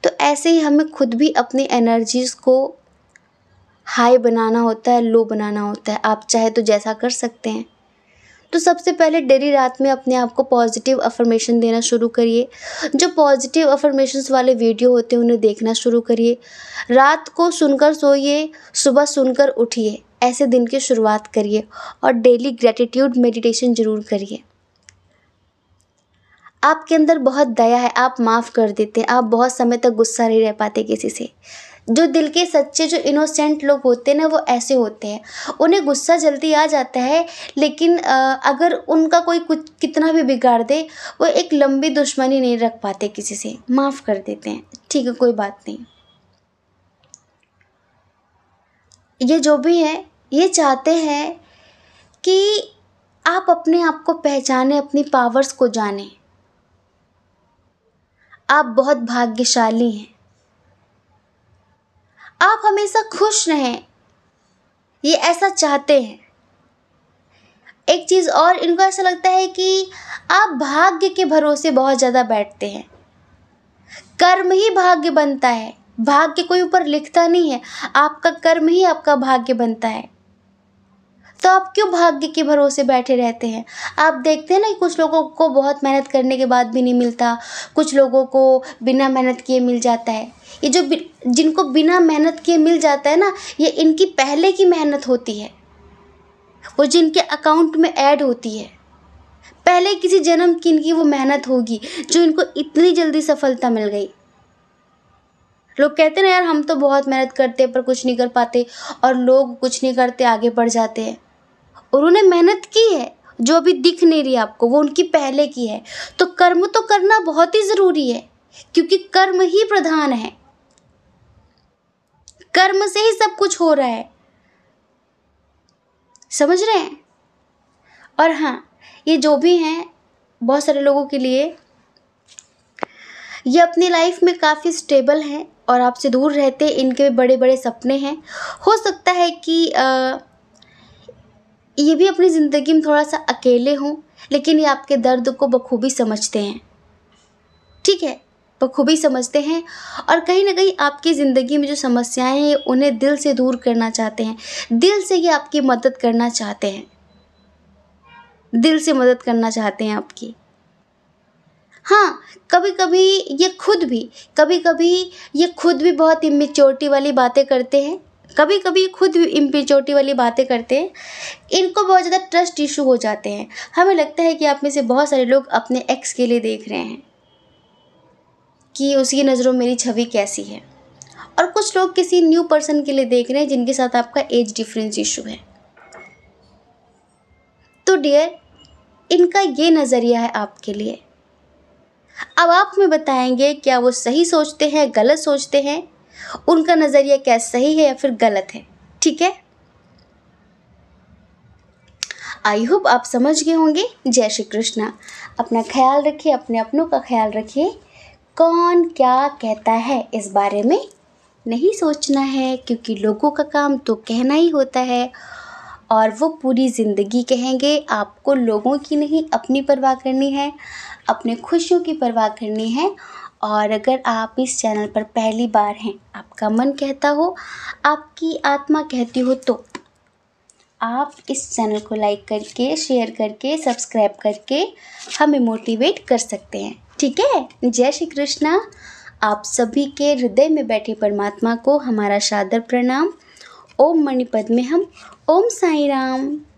तो ऐसे ही हमें खुद भी अपनी एनर्जीज़ को हाई बनाना होता है लो बनाना होता है आप चाहे तो जैसा कर सकते हैं तो सबसे पहले डेली रात में अपने आप को पॉजिटिव अफर्मेशन देना शुरू करिए जो पॉजिटिव अफर्मेशंस वाले वीडियो होते हैं उन्हें देखना शुरू करिए रात को सुनकर सोइए सुबह सुनकर उठिए ऐसे दिन की शुरुआत करिए और डेली ग्रैटिट्यूड मेडिटेशन ज़रूर करिए आपके अंदर बहुत दया है आप माफ़ कर देते हैं आप बहुत समय तक गुस्सा नहीं रह पाते किसी से जो दिल के सच्चे जो इनोसेंट लोग होते हैं ना वो ऐसे होते हैं उन्हें गुस्सा जल्दी आ जाता है लेकिन अगर उनका कोई कुछ कितना भी बिगाड़ दे वो एक लंबी दुश्मनी नहीं रख पाते किसी से माफ़ कर देते हैं ठीक है कोई बात नहीं ये जो भी हैं ये चाहते हैं कि आप अपने आप को पहचाने अपनी पावर्स को जानें आप बहुत भाग्यशाली हैं आप हमेशा खुश रहें ये ऐसा चाहते हैं एक चीज़ और इनको ऐसा लगता है कि आप भाग्य के भरोसे बहुत ज़्यादा बैठते हैं कर्म ही भाग्य बनता है भाग्य कोई ऊपर लिखता नहीं है आपका कर्म ही आपका भाग्य बनता है तो आप क्यों भाग्य के भरोसे बैठे रहते हैं आप देखते हैं ना कुछ लोगों को बहुत मेहनत करने के बाद भी नहीं मिलता कुछ लोगों को बिना मेहनत किए मिल जाता है ये जो जिनको बिना मेहनत किए मिल जाता है ना ये इनकी पहले की मेहनत होती है वो जिनके अकाउंट में ऐड होती है पहले किसी जन्म की इनकी वो मेहनत होगी जो इनको इतनी जल्दी सफलता मिल गई लोग कहते ना यार हम तो बहुत मेहनत करते हैं पर कुछ नहीं कर पाते और लोग कुछ नहीं करते आगे बढ़ जाते हैं उन्हें मेहनत की है जो अभी दिख नहीं रही आपको वो उनकी पहले की है तो कर्म तो करना बहुत ही ज़रूरी है क्योंकि कर्म ही प्रधान है कर्म से ही सब कुछ हो रहा है समझ रहे हैं और हाँ ये जो भी हैं बहुत सारे लोगों के लिए ये अपनी लाइफ में काफ़ी स्टेबल हैं और आपसे दूर रहते इनके बड़े बड़े सपने हैं हो सकता है कि आ, ये भी अपनी ज़िंदगी में थोड़ा सा अकेले हों लेकिन ये आपके दर्द को बखूबी समझते हैं ठीक है बखूबी समझते हैं और कहीं ना कहीं आपकी ज़िंदगी में जो समस्याएं हैं उन्हें दिल से दूर करना चाहते हैं दिल से ये आपकी मदद करना चाहते हैं दिल से मदद करना चाहते हैं आपकी हाँ कभी कभी ये खुद भी कभी कभी ये खुद भी बहुत इमेच्योरिटी वाली बातें करते हैं कभी कभी खुद इम्पेचोटी वाली बातें करते हैं इनको बहुत ज़्यादा ट्रस्ट इशू हो जाते हैं हमें लगता है कि आप में से बहुत सारे लोग अपने एक्स के लिए देख रहे हैं कि उसकी नज़रों मेरी छवि कैसी है और कुछ लोग किसी न्यू पर्सन के लिए देख रहे हैं जिनके साथ आपका एज डिफरेंस इशू है तो डियर इनका ये नज़रिया है आपके लिए अब आप में बताएंगे क्या वो सही सोचते हैं गलत सोचते हैं उनका नज़रिया क्या सही है या फिर गलत है ठीक है आई होप आप समझ गए होंगे जय श्री कृष्णा अपना ख्याल रखिए अपने अपनों का ख्याल रखिए कौन क्या कहता है इस बारे में नहीं सोचना है क्योंकि लोगों का काम तो कहना ही होता है और वो पूरी ज़िंदगी कहेंगे आपको लोगों की नहीं अपनी परवाह करनी है अपने खुशियों की परवाह करनी है और अगर आप इस चैनल पर पहली बार हैं आपका मन कहता हो आपकी आत्मा कहती हो तो आप इस चैनल को लाइक करके शेयर करके सब्सक्राइब करके हमें मोटिवेट कर सकते हैं ठीक है जय श्री कृष्णा आप सभी के हृदय में बैठे परमात्मा को हमारा सादर प्रणाम ओम मणिपद में हम ओम साई राम